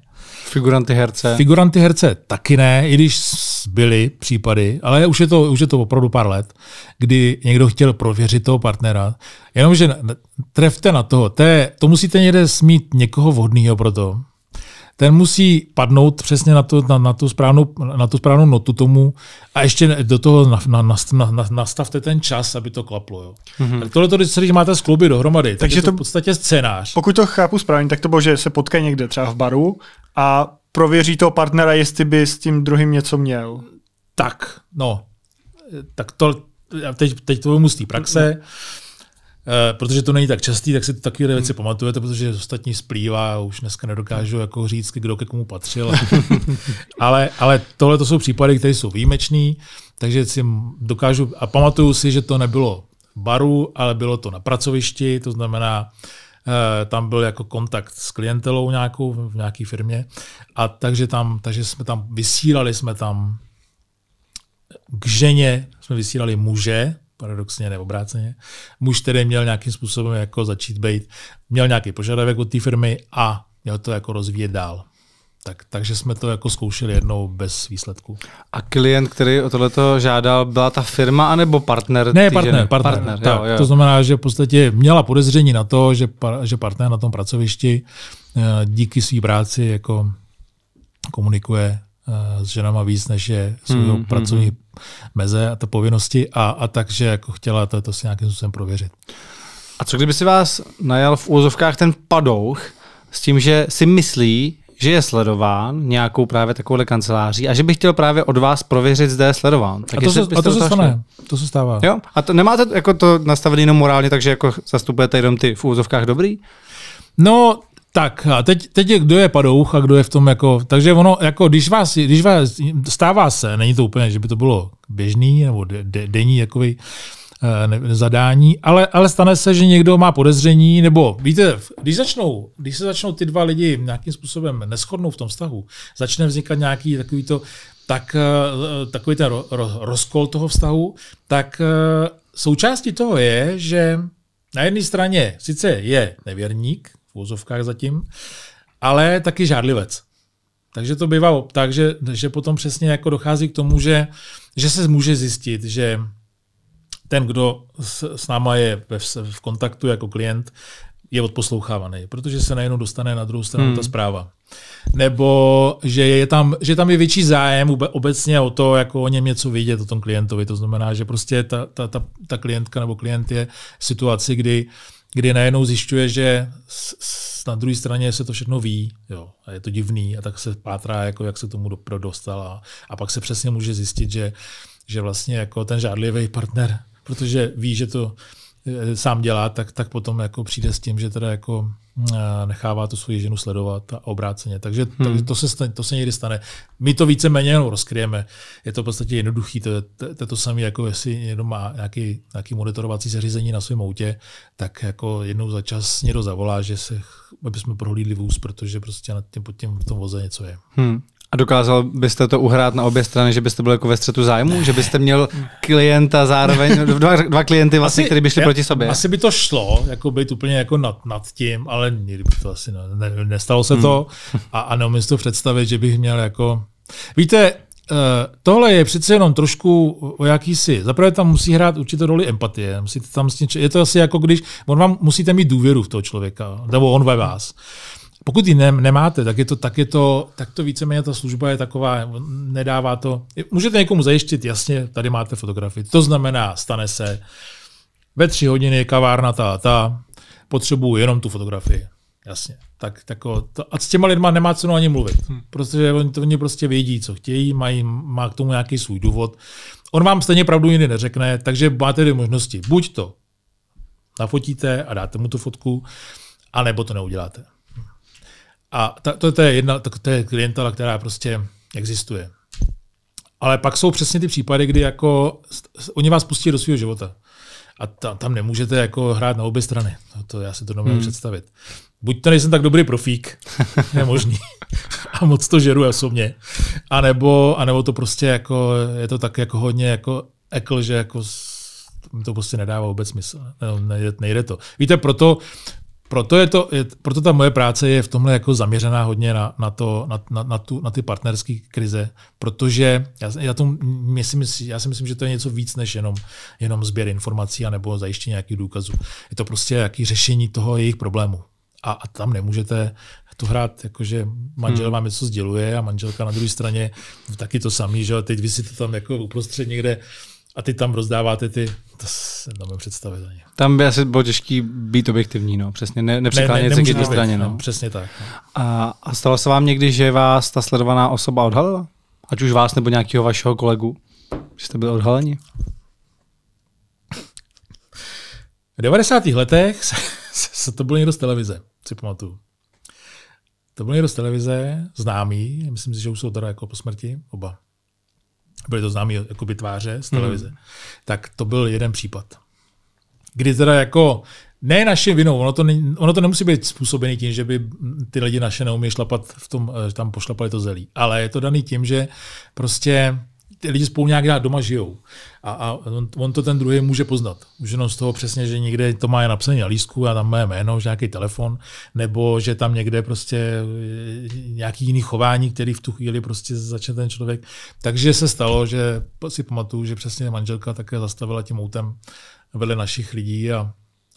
Figuranty herce? Figuranty herce taky ne, i když byly případy, ale už je to, už je to opravdu pár let, kdy někdo chtěl prověřit toho partnera. Jenomže trefte na toho, to, je, to musíte někde smít někoho vhodného pro to ten musí padnout přesně na, to, na, na, tu, správnou, na tu správnou notu tomu a ještě do toho na, na, na, na, nastavte ten čas, aby to klaplo. Jo. Mm-hmm. Tak tohle, když se máte skloubit dohromady, tak takže je to v podstatě scénář. Pokud to chápu správně, tak to bylo, že se potká někde třeba v baru a prověří toho partnera, jestli by s tím druhým něco měl. Tak, no. Tak to, teď, teď to musí praxe. té mhm. Eh, protože to není tak častý, tak si to hmm. věci pamatujete, protože ostatní splývá, už dneska nedokážu jako říct, kdo ke komu patřil. ale, ale tohle to jsou případy, které jsou výjimečné, takže si dokážu, a pamatuju si, že to nebylo v baru, ale bylo to na pracovišti, to znamená, eh, tam byl jako kontakt s klientelou nějakou v nějaké firmě. A takže, tam, takže jsme tam vysílali, jsme tam k ženě jsme vysílali muže, paradoxně nebo obráceně. Muž, tedy měl nějakým způsobem jako začít být, měl nějaký požadavek od té firmy a měl to jako rozvíjet dál. Tak, takže jsme to jako zkoušeli jednou bez výsledku. A klient, který o tohleto žádal, byla ta firma anebo partner? Ne, partner. partner, partner tak, jo, jo. To znamená, že v podstatě měla podezření na to, že, par, že partner na tom pracovišti eh, díky své práci jako komunikuje Eh, s ženama víc, než je svůj hmm, pracovní hmm. meze a to povinnosti a, a takže jako chtěla to, to si nějakým způsobem prověřit. A co kdyby si vás najal v úzovkách ten padouch s tím, že si myslí, že je sledován nějakou právě takovouhle kanceláří a že bych chtěl právě od vás prověřit, zda je sledován. Tak a to se, a to se stane. To se stává. Jo? A to, nemáte jako to nastavené jenom morálně, takže jako zastupujete jenom ty v úzovkách dobrý? No, tak a teď, teď je, kdo je padouch a kdo je v tom jako, takže ono, jako když vás, když vás stává se, není to úplně, že by to bylo běžný nebo de, de, denní jakový eh, ne, zadání, ale, ale stane se, že někdo má podezření, nebo víte, když, začnou, když se začnou ty dva lidi nějakým způsobem neschodnou v tom vztahu, začne vznikat nějaký takový to, tak, eh, takový ten ro, ro, rozkol toho vztahu, tak eh, součástí toho je, že na jedné straně sice je nevěrník, v úzovkách zatím, ale taky žádlivec. Takže to bývá tak, že, že potom přesně jako dochází k tomu, že, že se může zjistit, že ten, kdo s, s náma je ve, v kontaktu jako klient, je odposlouchávaný, protože se najednou dostane na druhou stranu hmm. ta zpráva. Nebo že je tam, že tam je větší zájem obecně o to, jako o něm něco vidět, o tom klientovi. To znamená, že prostě ta, ta, ta, ta klientka nebo klient je v situaci, kdy uh, kdy najednou zjišťuje, že na druhé straně se to všechno ví, jo, a je to divný, a tak se pátrá, jako jak se tomu dostal a, a pak se přesně může zjistit, že, že vlastně jako ten žádlivý partner, protože ví, že to Eh, sám dělá, tak, tak potom jako přijde s tím, že teda jako eh, nechává tu svoji ženu sledovat a obráceně. Takže, hmm. takže to, se, to se někdy stane. My to více jenom rozkryjeme. Je to v podstatě jednoduché. To je to, to, to samé, jako jestli někdo má nějaký, nějaký monitorovací zařízení na svém autě, tak jako jednou za čas někdo zavolá, že se, aby jsme prohlídli vůz, protože prostě nad tím, pod tím v tom voze něco je. Hmm. A dokázal byste to uhrát na obě strany, že byste byl jako ve střetu zájmu? Že byste měl klienta zároveň, dva, dva klienty vlastně, kteří by šli proti sobě? Asi by to šlo, jako být úplně jako nad, nad tím, ale nikdy by to asi ne, ne, nestalo se hmm. to. A, a neumím si to představit, že bych měl jako... Víte, eh, tohle je přece jenom trošku o jakýsi. Zaprvé tam musí hrát určitou roli empatie. Musíte tam s je to asi jako když on vám musíte mít důvěru v toho člověka, nebo on ve vás. Pokud ji ne, nemáte, tak je to, tak je to, tak to víceméně ta služba je taková, nedává to. Můžete někomu zajištit, jasně, tady máte fotografii. To znamená, stane se, ve tři hodiny kavárna ta ta, potřebuju jenom tu fotografii. Jasně. Tak, tak to, a s těma lidma nemá cenu ani mluvit, hmm. protože oni, to, oni prostě vědí, co chtějí, mají, má k tomu nějaký svůj důvod. On vám stejně pravdu jiný neřekne, takže máte dvě možnosti. Buď to nafotíte a dáte mu tu fotku, anebo to neuděláte. A ta, to, to, je jedna, to, to je klientela, která prostě existuje. Ale pak jsou přesně ty případy, kdy jako oni vás pustí do svého života. A ta, tam nemůžete jako hrát na obě strany. To, no to já si to nemůžu hmm. představit. Buď to nejsem tak dobrý profík, je možný. a moc to žeru osobně. A nebo, a nebo to prostě jako, je to tak jako hodně jako ekl, že jako to prostě nedává vůbec smysl. nejde, nejde to. Víte, proto proto, je to, je, proto ta moje práce je v tomhle jako zaměřená hodně na, na, to, na, na, na, tu, na ty partnerské krize, protože já, já, tomu, myslím, já si myslím, že to je něco víc než jenom, jenom sběr informací nebo zajištění nějakých důkazů. Je to prostě jaký řešení toho jejich problému. A, a tam nemůžete to hrát, jakože manžel hmm. vám něco sděluje a manželka na druhé straně no taky to samý, že teď vy si to tam jako uprostřed někde a ty tam rozdáváte ty, to se nám představit ani. Tam by asi bylo těžký být objektivní, no, přesně, ne, nepřiklánět ne, ne, se k jedné straně. No. no. Přesně tak. No. A, a stalo se vám někdy, že vás ta sledovaná osoba odhalila? Ať už vás nebo nějakého vašeho kolegu? Že jste byli odhaleni? V 90. letech se, se, se to bylo někdo z televize, si pamatuju. To byl někdo z televize, známý, myslím si, že už jsou teda jako po smrti, oba byly to známé by tváře z mhm. televize, mm. tak to byl jeden případ. Kdy teda jako ne naše vinou, ono to, ne, ono to nemusí být způsobený tím, že by ty lidi naše neumí šlapat v tom, že eh, tam pošlapali to zelí, ale je to daný tím, že prostě ty lidi spolu nějak dát doma žijou. A, a on, on, to ten druhý může poznat. Už jenom z toho přesně, že někde to má napsané na lístku a tam má jméno, že nějaký telefon, nebo že tam někde prostě nějaký jiný chování, který v tu chvíli prostě začne ten člověk. Takže se stalo, že si pamatuju, že přesně manželka také zastavila tím autem vedle našich lidí a,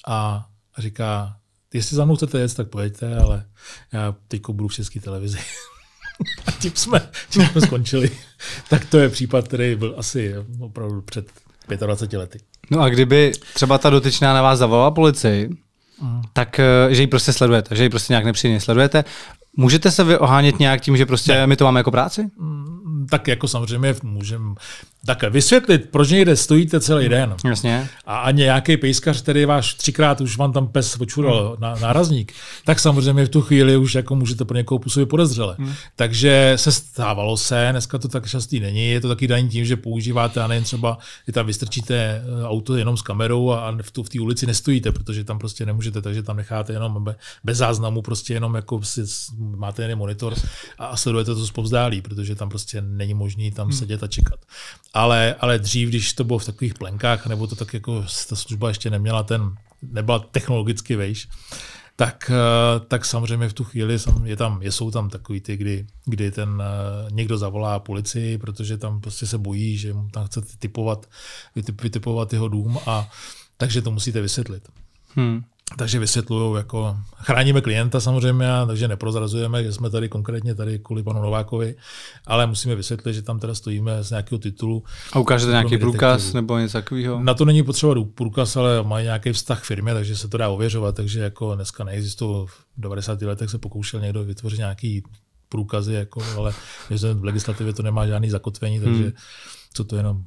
a říká, jestli za mnou chcete jet, tak pojďte, ale já teď budu v české televizi. A tím jsme, tím jsme skončili. tak to je případ, který byl asi opravdu před 25 lety. No a kdyby třeba ta dotyčná na vás zavolala policii, Aha. tak eh, že ji prostě sledujete, že ji prostě nějak nepříjemně sledujete, můžete se vy ohánět nějak tím, že prostě ne. my to máme jako práci? Mm, tak jako samozřejmě můžeme tak vysvětlit, proč někde stojíte celý den. Mm, jasně. A, a nějaký pejskař, který váš třikrát už vám tam pes počural mm. na nárazník, tak samozřejmě v tu chvíli už jako můžete pro někoho působit podezřele. Hmm. Takže se stávalo se, dneska to tak častý není, je to taky daní tím, že používáte a nejen třeba, že tam vystrčíte eh, auto jenom s kamerou a, v, tu, v té ulici nestojíte, protože tam prostě nemůžete, takže tam necháte jenom be, bez záznamu, prostě jenom jako si, máte jeden monitor a sledujete to zpovzdálí, protože tam prostě není možné tam hmm. sedět a čekat. Ale, ale dřív, když to bylo v takových plenkách, nebo to tak jako ta služba ještě neměla ten, nebyla technologicky vejš, tak, eh, tak samozřejmě v tu chvíli je tam, jsou tam takový ty, kdy, kdy ten eh, někdo zavolá policii, protože tam prostě se bojí, že mu tam chce typovat, vytipovat jeho dům a takže to musíte vysvětlit. Hmm takže vysvětlují, jako chráníme klienta samozřejmě, takže neprozrazujeme, že jsme tady konkrétně tady kvůli panu Novákovi, ale musíme vysvětlit, že tam teda stojíme z nějakého titulu. A ukážete nějaký detektivu. průkaz nebo něco takového? Na to není potřeba průkaz, ale mají nějaký vztah firmě, takže se to dá ověřovat, takže jako dneska neexistují, v 90. letech se pokoušel někdo vytvořit nějaký průkazy, jako, ale v legislativě to nemá žádný zakotvení, takže hmm. co to jenom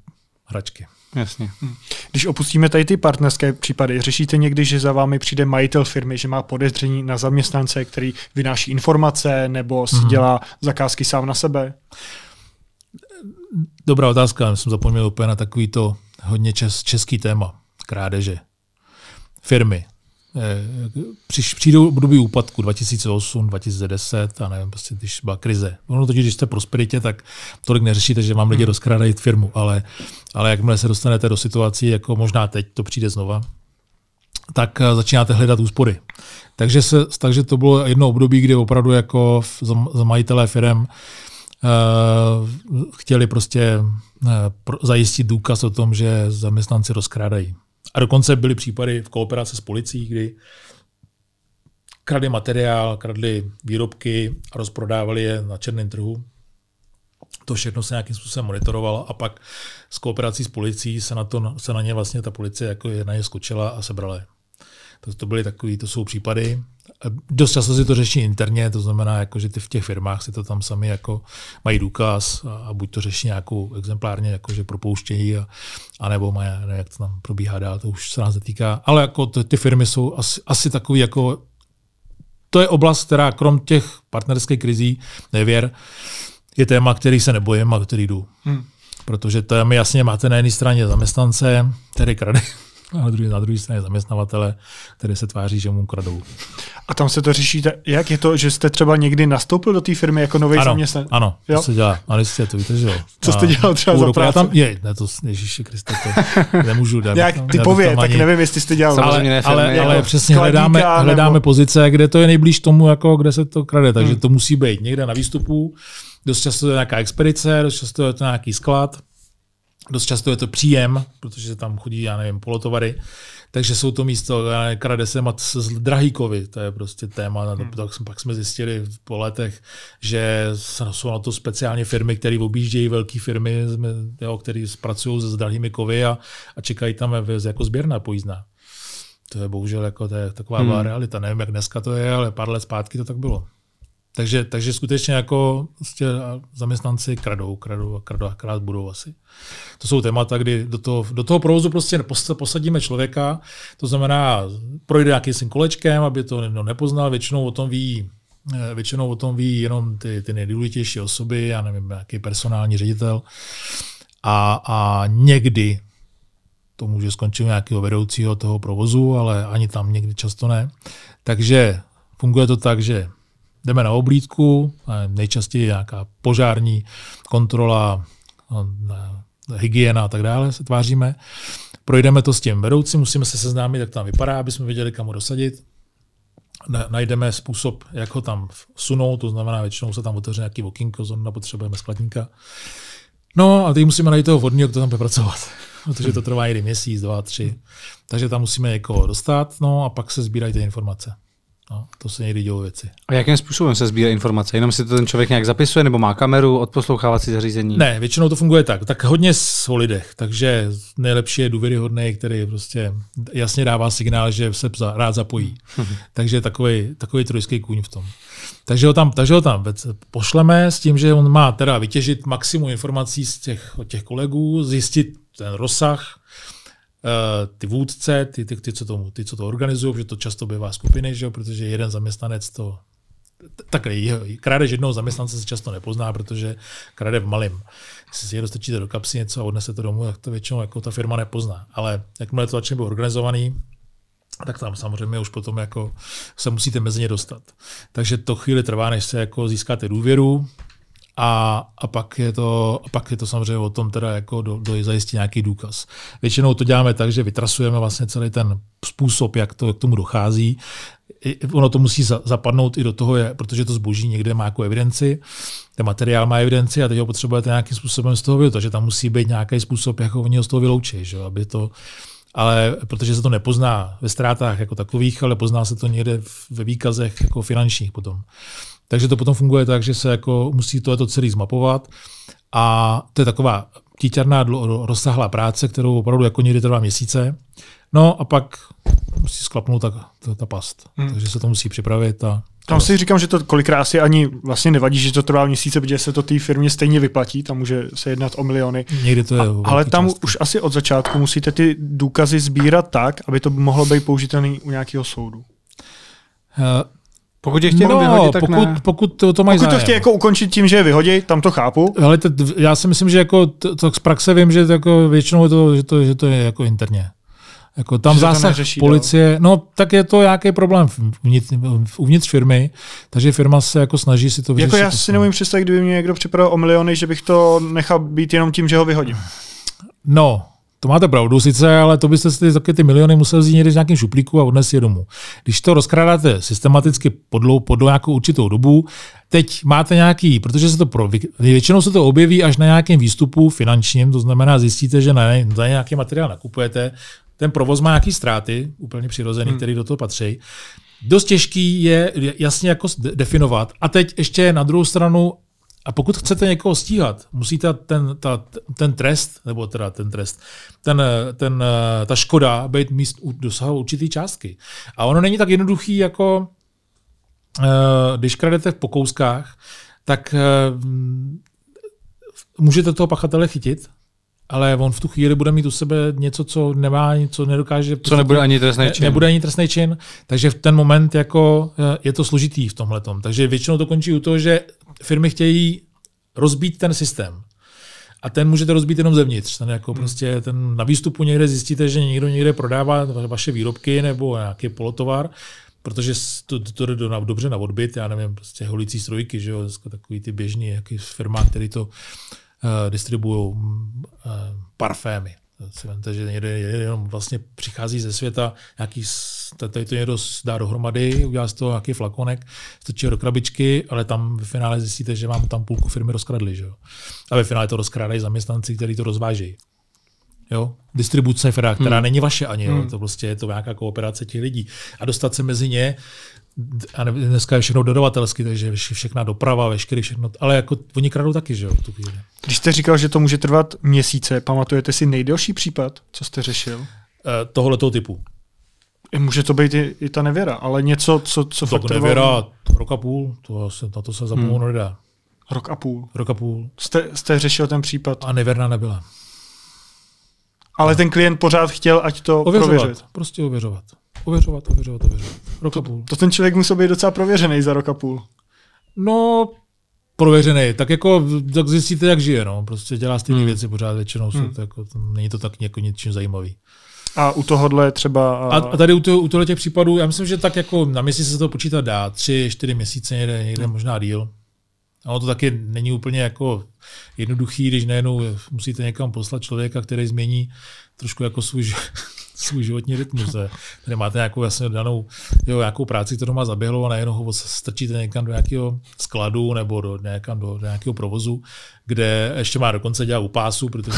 hračky. Jasně. Hm. Když opustíme tady ty partnerské případy, řešíte někdy, že za vámi přijde majitel firmy, že má podezření na zaměstnance, který vynáší informace nebo si hmm dělá zakázky sám na sebe? Dobrá otázka, jsem zapomněl úplně na takový to hodně čes, český téma, krádeže. Firmy přiš, přijdou období úpadku 2008, 2010 a nevím, prostě když byla krize. Ono totiž, když jste v prosperitě, tak tolik neřešíte, že vám lidi hmm. rozkrádají firmu, ale, ale jakmile se dostanete do situací, jako možná teď to přijde znova, tak eh, začínáte hledat úspory. Takže, se, takže to bylo jedno období, kdy opravdu jako za majitelé firm eh, chtěli prostě eh, zajistit důkaz o tom, že zaměstnanci rozkrádají. A dokonce byly případy v kooperaci s policií, kdy kradli materiál, kradli výrobky a rozprodávali je na černém trhu. To všechno se nějakým způsobem monitorovalo a pak s kooperací s policií se na, to, se na ně vlastně ta policie jako je na ně skočila a sebrala je. To, to byly takové, to jsou případy, Dost často si to řeší interně, to znamená, jako, že ty v těch firmách si to tam sami jako mají důkaz a, a buď to řeší nějakou exemplárně, jako, že propouštějí, a, anebo mají, ne, jak to tam probíhá dál, to už se nás netýká. Ale jako ty, ty firmy jsou asi, asi takový jako to je oblast, která krom těch partnerských krizí, nevěr, je téma, který se nebojím a který jdu. Hmm. Protože tam jasně máte na jedné straně zaměstnance, který krade a druhý, na druhé straně zaměstnavatele, které se tváří, že mu kradou. A tam se to řeší, jak je to, že jste třeba někdy nastoupil do té firmy jako nový zaměstnanec? Ano, co se dělá, ale jste to vytržel. Co jste dělal třeba za práci? tam, je, ne, to, Ježíši Kriste, to nemůžu dát. Jak typově, tak ani, nevím, jestli jste dělal. Ale, firmy, ale, ale, jako ale přesně hledáme, nebo... hledáme pozice, kde to je nejblíž tomu, jako kde se to krade, takže hmm. to musí být někde na výstupu, dost často je nějaká expedice, dost často je to nějaký sklad, Dost často je to příjem, protože se tam chodí, já nevím, polotovary, takže jsou to místo, krade se mat z Drahýkovi, to je prostě téma. Hmm. Tak pak jsme zjistili po letech, že jsou na to speciálně firmy, které objíždějí velké firmy, které pracují se drahými kovy a, a čekají tam jako sběrná pojízdná. To je bohužel jako, to je taková hmm. realita. Nevím, jak dneska to je, ale pár let zpátky to tak bylo. Takže, takže skutečně jako prostě zaměstnanci kradou, kradou a kradou a krát budou asi. To jsou témata, kdy do toho, do toho provozu prostě posadíme člověka, to znamená, projde nějakým svým kolečkem, aby to někdo nepoznal, většinou o tom ví eh, Většinou o tom ví jenom ty, ty nejdůležitější osoby, já nevím, nějaký personální ředitel. A, a někdy to může skončit nějakého vedoucího toho provozu, ale ani tam někdy často ne. Takže funguje to tak, že jdeme na oblídku, nejčastěji nějaká požární kontrola, no, hygiena a tak dále se tváříme. Projdeme to s tím vedoucím, musíme se seznámit, jak tam vypadá, aby jsme věděli, kam ho dosadit. Najdeme způsob, jak ho tam sunout, to znamená, většinou se tam otevře nějaký okénko, zóna potřebujeme skladníka. No a teď musíme najít toho vhodného, kdo tam bude pracovat, protože to trvá jeden měsíc, dva, tři. Takže tam musíme někoho dostat, no a pak se sbírají ty informace. No, to se někdy dělou věci. A jakým způsobem se sbírá informace? Jenom si to ten člověk nějak zapisuje, nebo má kameru, odposlouchávací zařízení? Ne, většinou to funguje tak. Tak hodně o lidech, takže nejlepší je důvěryhodný, který prostě jasně dává signál, že se rád zapojí. takže takový, takový trojský kůň v tom. Takže ho tam, takže ho tam pošleme s tím, že on má teda vytěžit maximum informací z těch, od těch kolegů, zjistit ten rozsah, Eh, ty vůdce, ty, ty, ty, co, to, ty co to organizují, protože to často bývá skupiny, že jo, protože jeden zaměstnanec to takhle, krádež jednoho zaměstnance se často nepozná, protože krade v malém. Když si je dostačíte do kapsy něco a odnesete domů, tak to většinou jako ta firma nepozná. Ale jakmile to začne být organizovaný, tak tam samozřejmě už potom jako se musíte mezi ně dostat. Takže to chvíli trvá, než se jako získáte důvěru, a, a, pak je to, a pak je to samozřejmě o tom teda jako do, do zajistit nějaký důkaz. Většinou to děláme tak, že vytrasujeme vlastně celý ten způsob, jak to k tomu dochází. Ono to musí zapadnout i do toho, je, protože to zboží někde má jako evidenci, ten materiál má evidenci a teď ho potřebujete nějakým způsobem z toho vyloučit, takže tam musí být nějaký způsob, jak ho z toho vyloučit, že? aby to, ale protože se to nepozná ve ztrátách jako takových, ale pozná se to někde ve výkazech jako finančních potom. Takže to potom funguje tak, že se jako musí tohleto celý zmapovat a to je taková tíťarná rozsáhlá práce, kterou opravdu jako někdy trvá měsíce. No a pak musí sklapnout ta, ta, ta past. Hmm. Takže se to musí připravit. A, tam si říkám, že to kolikrát si ani vlastně nevadí, že to trvá měsíce, protože se to té firmě stejně vyplatí, tam může se jednat o miliony. Někdy to je. A, ale tam částky. už asi od začátku musíte ty důkazy sbírat tak, aby to mohlo být použitelné u nějakého soudu. Eh, pokud je chtějí no, vyhodit, tak pokud, ne. pokud to, to mají Pokud to chtějí jako ukončit tím, že je vyhodí, tam to chápu. Ale to, já si myslím, že jako to, to z praxe vím, že to jako většinou to, že to, že to je jako interně. Jako tam že zásah neřeší, policie, dál. no tak je to nějaký problém vnitř, uvnitř firmy, takže firma se jako snaží si to vyřešit. Jako já prostě. si neumím představit, kdyby mě někdo připravil o miliony, že bych to nechal být jenom tím, že ho vyhodím. No, to máte pravdu sice, ale to byste si taky ty miliony museli vzít někde z nějakým šuplíku a odnes je domů. Když to rozkrádáte systematicky podlou, podlou nějakou určitou dobu, teď máte nějaký, protože se to pro, většinou se to objeví až na nějakém výstupu finančním, to znamená zjistíte, že na, na nějaký materiál nakupujete, ten provoz má nějaký ztráty, úplně přirozený, hmm. který do toho patří. Dost těžký je jasně jako definovat. A teď ještě na druhou stranu a pokud chcete někoho stíhat, musíte ten, ta, ten trest, nebo teda ten trest, ten, ten, eh, ta škoda být míst dosahu určitý částky. A ono není tak jednoduchý, jako eh, když kradete eh, v pokouskách, tak můžete toho pachatele chytit, ale on v tu chvíli bude mít u sebe něco, co nemá, co nedokáže. Co nebude ani trestný čin. Ne, nebude ani trestný čin, takže v ten moment jako je to složitý v tomhle. Takže většinou to končí u toho, že firmy chtějí rozbít ten systém. A ten můžete rozbít jenom zevnitř. Ten jako hmm. prostě ten na výstupu někde zjistíte, že někdo někde prodává vaše výrobky nebo nějaký polotovar, protože to, to, to jde dobře na odbyt, já nevím, prostě holící strojky, že jo, takový ty běžný jaký firma, který to uh, distribuují uh, parfémy si vemte, že někde jenom vlastně přichází ze světa, nějaký, tady to někdo dá dohromady, udělá z toho nějaký flakonek, stočí do krabičky, ale tam ve finále zjistíte, že vám tam půlku firmy rozkradli. Že? A ve finále to rozkrádají zaměstnanci, kteří to rozvážejí. Jo? Distribuce, která, která hmm. není vaše ani, jo? Hmm. to prostě je to nějaká kooperace těch lidí. A dostat se mezi ně, a dneska je všechno dodavatelský, takže všechna doprava, veškerý všechno, ale jako oni kradou taky, že jo, tu chvíli. Když jste říkal, že to může trvat měsíce, pamatujete si nejdelší případ, co jste řešil? E, eh, tohoto typu. Eh, může to být i, i ta nevěra, ale něco, co, co to fakt nevěra, trvalo... rok a půl, to se, na to se zapomnou hmm. nedá. Rok a půl? Rok a půl. Jste, jste řešil ten případ? A nevěrná nebyla. Ale no. ten klient pořád chtěl, ať to ověřovat, prověřit. Prostě ověřovat. Ověřovat, ověřovat, ověřovat. Rok a půl. To, to ten člověk musel být docela prověřený za rok a půl. No, prověřený. Tak jako tak zjistíte, jak žije. No. Prostě dělá stejné hmm. věci pořád většinou. Hmm. To, jako, to, není to tak jako něčím zajímavý. A u tohohle třeba... A, a tady u, to, u tohle těch případů, já myslím, že tak jako na měsíc se to počítat dá. Tři, čtyři měsíce někde, někde hmm. možná díl. A ono to taky není úplně jako jednoduchý, když najednou musíte někam poslat člověka, který změní trošku jako svůj svůj životní rytmus. Tady máte nějakou jasně danou jo, nějakou práci, kterou má zaběhlo a najednou ho strčíte někam do nějakého skladu nebo do, někam do, do nějakého provozu, kde ještě má dokonce dělat u pásu, protože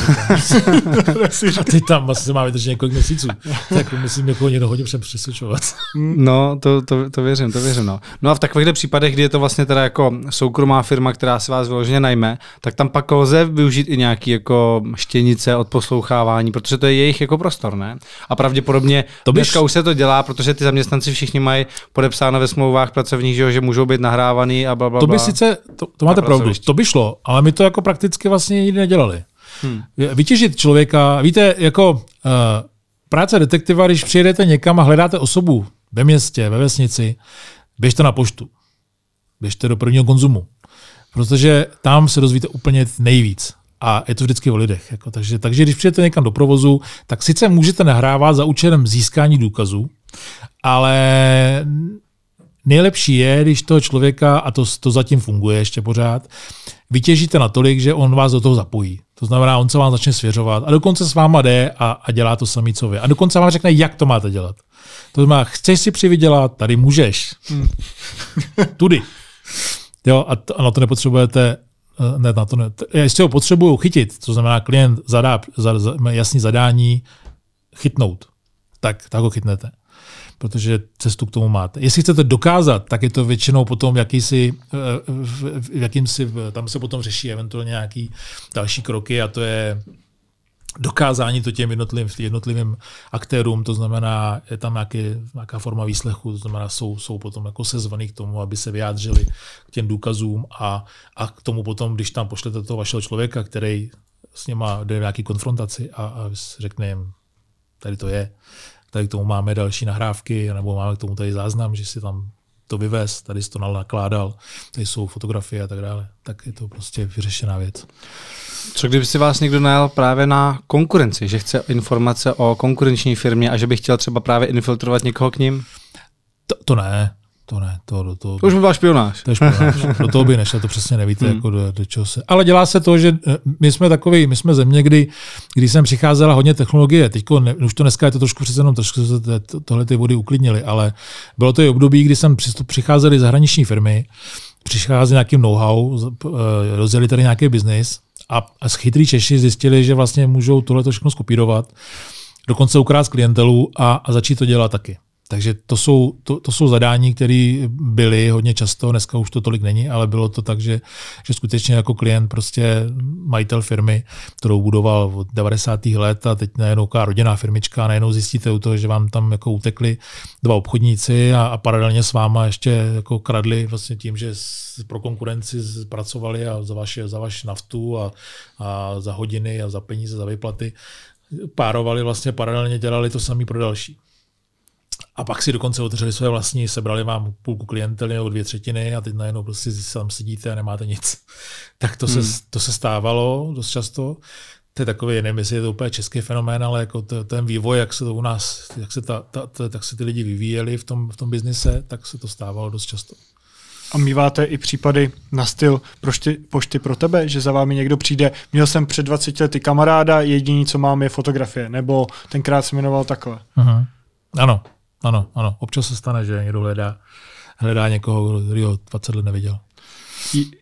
tam, ty tam asi se má vydržet několik měsíců. Tak musím někoho jako někdo hodně přem přesvědčovat. Mm. No, to, to, to, věřím, to věřím. No. no a v takovýchto případech, kdy je to vlastně teda jako soukromá firma, která si vás vyloženě najme, tak tam pak lze využít i nějaký jako štěnice od poslouchávání, protože to je jejich jako prostor, ne? A pravděpodobně to byš... dneska už se to dělá, protože ty zaměstnanci všichni mají podepsáno ve smlouvách pracovních, že, že můžou být nahrávaný a bla, bla, bla. To by sice, to, to máte pravdu, to by šlo, ale my to jako jako prakticky vlastně nikdy nedělali. Hmm. Vytěžit člověka, víte, jako uh, práce detektiva, když přijedete někam a hledáte osobu ve městě, ve vesnici, běžte na poštu. Běžte do prvního konzumu. Protože tam se dozvíte úplně nejvíc. A je to vždycky o lidech. Jako, takže, takže když přijete někam do provozu, tak sice můžete nahrávat za účelem získání důkazů, ale nejlepší je, když toho člověka, a to, to zatím funguje ještě pořád, vytěžíte natolik, že on vás do toho zapojí. To znamená, on se vám začne svěřovat a dokonce s váma jde a, a dělá to samý, co vy. A dokonce vám řekne, jak to máte dělat. To znamená, chceš si přivydělat, tady můžeš. Hmm. Tudy. Jo, a, to, a na to nepotřebujete eh, ne, na to ne. Jestli ho potřebuju chytit, to znamená, klient zadá za, za, jasný zadání chytnout, tak, tak ho chytnete protože cestu k tomu máte. Jestli chcete dokázat, tak je to většinou potom jakýsi, eh, v jakýmsi, tam se potom řeší eventuálně nějaký další kroky a to je dokázání to těm jednotlivým, jednotlivým aktérům, to znamená, je tam nějaký, nějaká forma výslechu, to znamená, jsou, jsou potom jako sezvaný k tomu, aby se vyjádřili k těm důkazům a, a k tomu potom, když tam pošlete toho vašeho člověka, který s nima jde v nějaký konfrontaci a, a řekne jim, tady to je, tady k tomu máme další nahrávky, nebo máme k tomu tady záznam, že si tam to vyvez, tady jsi to nakládal, tady jsou fotografie a tak dále. Tak je to prostě vyřešená věc. Co kdyby si vás někdo najal právě na konkurenci, že chce informace o konkurenční firmě a že by chtěl třeba právě infiltrovat někoho k ním? To, to ne, to ne, to do toho. To už by byla špionáž. To je špionáž. do toho by nešel, to přesně nevíte, hmm. jako do, do čeho se. Ale dělá se to, že eh, my jsme takový, my jsme země, kdy, když jsem přicházela hodně technologie, teď už to dneska je to trošku přece jenom, trošku se to, tohle ty vody uklidnily, ale bylo to i období, kdy jsem přicházeli zahraniční firmy, přicházeli nějakým know-how, eh, rozjeli tady nějaký biznis a, a chytrý Češi zjistili, že vlastně můžou tohle všechno skopírovat, dokonce ukrást klientelů a, a začít to dělat taky. Takže to jsou, to, to jsou zadání, které byly hodně často, dneska už to tolik není, ale bylo to tak, že, že skutečně jako klient, prostě majitel firmy, kterou budoval od 90. let a teď najednou ká rodinná firmička, najednou zjistíte u toho, že vám tam jako utekli dva obchodníci a, a paralelně s váma ještě jako kradli vlastně tím, že pro konkurenci pracovali a za vaše, za vaši naftu a, a za hodiny a za peníze, za vyplaty párovali vlastně paralelně, dělali to samý pro další. A pak si dokonce otevřeli své vlastní, sebrali vám půlku klientely nebo dvě třetiny a teď najednou prostě tam sedíte a nemáte nic. Tak to, hmm. se, to se stávalo dost často. To je takový, nevím, jestli je to úplně český fenomén, ale jako to, ten vývoj, jak se to u nás, jak se, ta, ta, ta, tak se ty lidi vyvíjeli v tom, v tom biznise, tak se to stávalo dost často. A míváte i případy na styl prošty, pošty pro tebe, že za vámi někdo přijde, měl jsem před 20 lety kamaráda, jediný, co mám, je fotografie, nebo tenkrát se jmenoval takhle. Uh-huh. Ano, ano, ano. Občas se stane, že někdo hledá, hledá někoho, který ho 20 let neviděl.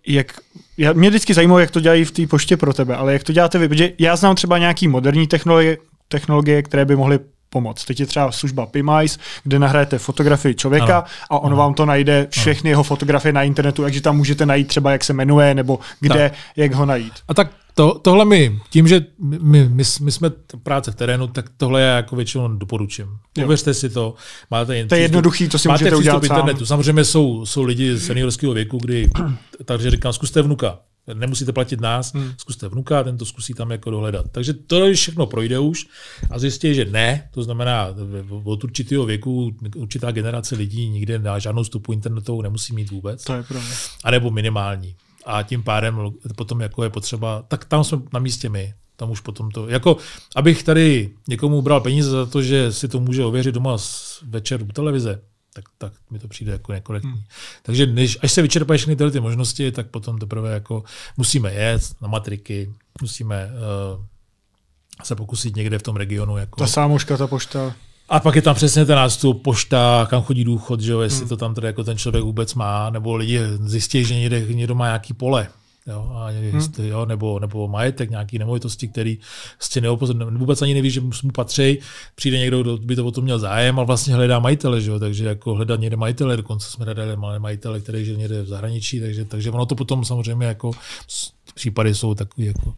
Jak, já, mě vždycky zajímalo, jak to dělají v té poště pro tebe, ale jak to děláte vy? Protože já znám třeba nějaký moderní technologie, technologie které by mohly pomoct. Teď je třeba služba Pimize, kde nahráte fotografii člověka ano. a on ano. vám to najde všechny ano. jeho fotografie na internetu, takže tam můžete najít třeba, jak se jmenuje nebo kde, tak. jak ho najít. A tak to, tohle mi, tím, že my, my, my jsme práce v terénu, tak tohle já jako většinou doporučím. Uvěřte si to. Máte jen to je jednoduchý, to si máte můžete udělat internetu. Sám. Samozřejmě jsou, jsou lidi seniorského věku, kdy, takže říkám, zkuste vnuka. Nemusíte platit nás, hmm. zkuste vnuka, ten to zkusí tam jako dohledat. Takže to všechno projde už a zjistí, že ne, to znamená od určitého věku určitá generace lidí nikde na žádnou stupu internetovou nemusí mít vůbec. To je pravda. A nebo minimální a tím pádem potom jako je potřeba, tak tam jsme na místě my. Tam už potom to, jako abych tady někomu bral peníze za to, že si to může ověřit doma z večer u televize, tak, tak mi to přijde jako nekorektní. Hmm. Takže než, až se vyčerpají všechny tyhle ty možnosti, tak potom teprve jako musíme jet na matriky, musíme uh, se pokusit někde v tom regionu. Jako... Ta sámoška, ta pošta. A pak je tam přesně ten nástup, pošta, kam chodí důchod, že jo, jestli hmm. to tam tady jako ten člověk vůbec má, nebo lidi zjistí, že někde, někdo má nějaký pole, jo, a jestli, hmm. jo, nebo, nebo majetek, nějaký nemovitosti, který vlastně neopoz, vůbec ani neví, že mu patří, přijde někdo, kdo by to o tom měl zájem a vlastně hledá majitele, že jo, takže jako hledat někde majitele, dokonce jsme hledali malé majitele, který žil někde v zahraničí, takže, takže ono to potom samozřejmě jako případy jsou takový jako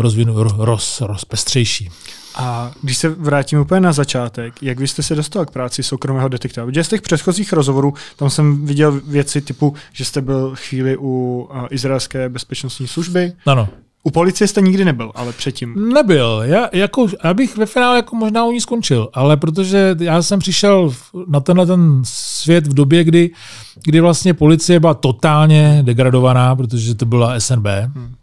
rozvinu, roz, rozpestřejší. A když se vrátím úplně na začátek, jak vy jste se dostal k práci soukromého detektiva? Protože z těch předchozích rozhovorů tam jsem viděl věci typu, že jste byl chvíli u izraelské bezpečnostní služby. Ano. U policie jste nikdy nebyl, ale předtím. Nebyl. Já, jako, já bych ve finále jako možná u ní skončil, ale protože já jsem přišel na tenhle ten svět v době, kdy, kdy vlastně policie byla totálně degradovaná, protože to byla SNB. Hmm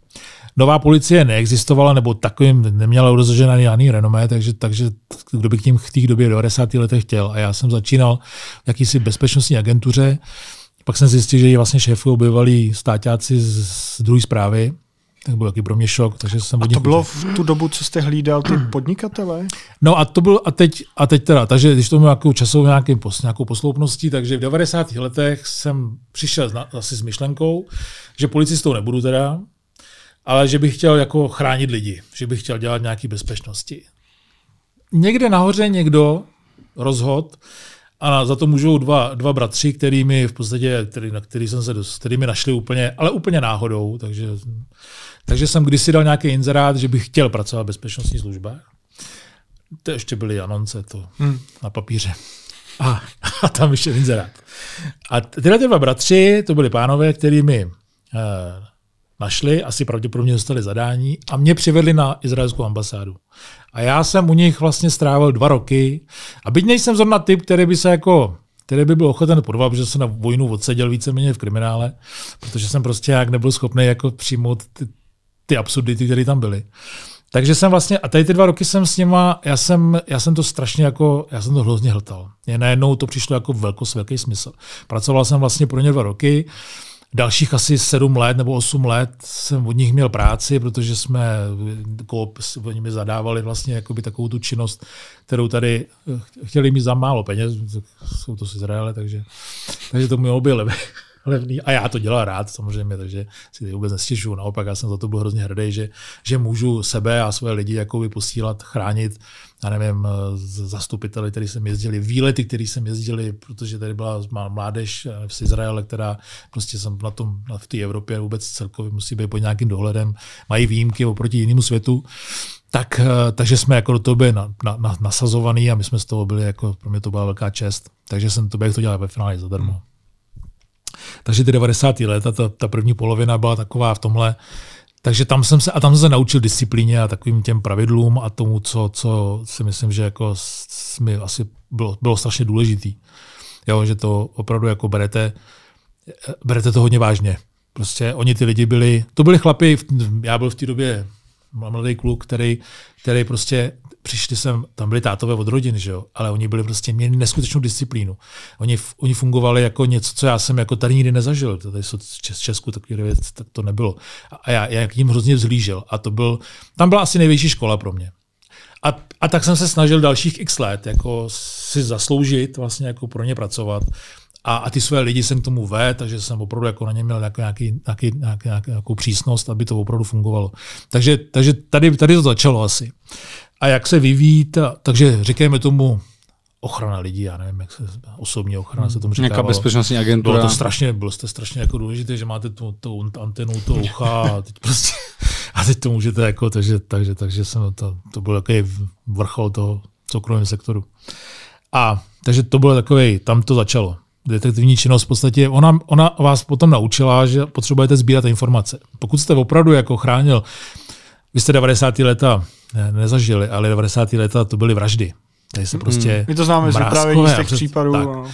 nová policie neexistovala, nebo takovým neměla rozložená žádný renomé, takže, takže kdo by k tím v té době 90. letech chtěl. A já jsem začínal v jakýsi bezpečnostní agentuře, pak jsem zjistil, že ji vlastně šéfují bývalí státáci z druhé zprávy, tak byl taky pro mě šok. Takže jsem a to bylo v tu dobu, co jste hlídal ty hmm. podnikatele? No a to byl, a teď, a teď teda, takže když to měl nějakou časovou nějaký, nějakou posloupností, takže v 90. letech jsem přišel asi s myšlenkou, že policistou nebudu teda, ale že bych chtěl jako chránit lidi, že bych chtěl dělat nějaké bezpečnosti. Někde nahoře někdo rozhod a za to můžou dva, dva bratři, který mi v podstatě, který, na který jsem se dost, který mi našli úplně, ale úplně náhodou, takže, takže jsem kdysi dal nějaký inzerát, že bych chtěl pracovat v bezpečnostní službách. To ještě byly anonce, to hmm. na papíře. A, a tam ještě inzerát. A tyhle dva bratři, to byli pánové, kterými mi eh, našli, asi pravděpodobně dostali zadání a mě přivedli na izraelskou ambasádu. A já jsem u nich vlastně strávil dva roky. A byť nejsem zrovna typ, který by se jako který by byl ochoten podvat, protože jsem na vojnu odseděl víceméně v kriminále, protože jsem prostě jak nebyl schopný jako přijmout ty, ty absurdity, které tam byly. Takže jsem vlastně, a tady ty dva roky jsem s nima, já jsem, já jsem to strašně jako, já jsem to hrozně hltal. Mě najednou to přišlo jako velkos, velký smysl. Pracoval jsem vlastně pro ně dva roky, uh, Dalších asi sedm let nebo osm let jsem od nich měl práci, protože jsme oni mi zadávali vlastně jakoby takovou tu činnost, kterou tady eh, chtěli mít za málo peněz, jsou to z Izraele, takže, takže to mělo by levný. A já to dělal rád samozřejmě, takže si to vůbec nestěžuju. Naopak já jsem za to byl hrozně hrdý, že, že můžu sebe a své lidi jako posílat, chránit já nevím, zastupiteli, který jsem jezdili, výlety, který jsem jezdili, protože tady byla mládež v Izraele, která prostě jsem na tom v té Evropě vůbec celkově musí být pod nějakým dohledem, mají výjimky oproti jinému světu. Tak, eh, takže jsme jako do toho byli na, na, na, nasazovaný a my jsme z toho byli, jako pro mě to byla velká čest. Takže jsem to, bych to dělal ve finále zadarmo. Hmm. Takže ty 90. léta, ta, ta první polovina byla taková v tomhle. Takže tam jsem se, a tam jsem se naučil disciplíně a takovým těm pravidlům a tomu, co, co si myslím, že jako mi asi bylo, bylo strašně důležitý. Jo, že to opravdu jako berete, berete to hodně vážně. Prostě oni ty lidi byli, to byli chlapi, já byl v té době mladý kluk, který, který prostě přišli sem, tam byli tátové od rodin, že jo, ale oni byli prostě, měli neskutečnou disciplínu. Oni, oni fungovali jako něco, co já jsem jako tady nikdy nezažil, tady v Česku takový věc, tak to nebylo. A já, já k ním hrozně vzhlížel. a to byl, tam byla asi největší škola pro mě. A, a tak jsem se snažil dalších x let jako si zasloužit, vlastně jako pro ně pracovat a, a ty své lidi jsem k tomu ved, takže jsem opravdu jako na ně měl jako nějaký, nějaký, nějaký, nějakou přísnost, aby to opravdu fungovalo. Takže, takže tady, tady to začalo asi. A jak se vyvíjí, ta, takže říkejme tomu ochrana lidí, já nevím, jak se osobní ochrana hmm. se tomu říká. Hmm. Nějaká bezpečnostní agentura. Bylo to strašně, bylo jste strašně jako důležité, že máte tu, tu antenu, to ucha a teď prostě a teď to můžete jako, takže, takže, takže jsem to, to byl takový vrchol toho soukromého sektoru. A takže to bylo takový, tam to začalo detektivní činnost v podstatě, ona, ona vás potom naučila, že potřebujete sbírat informace. Pokud jste opravdu jako chránil, vy jste 90. leta ne, nezažili, ale 90. leta to byly vraždy. Tady se prostě mm, My to známe mrázkové, vyprávění z těch případů. Tak. No.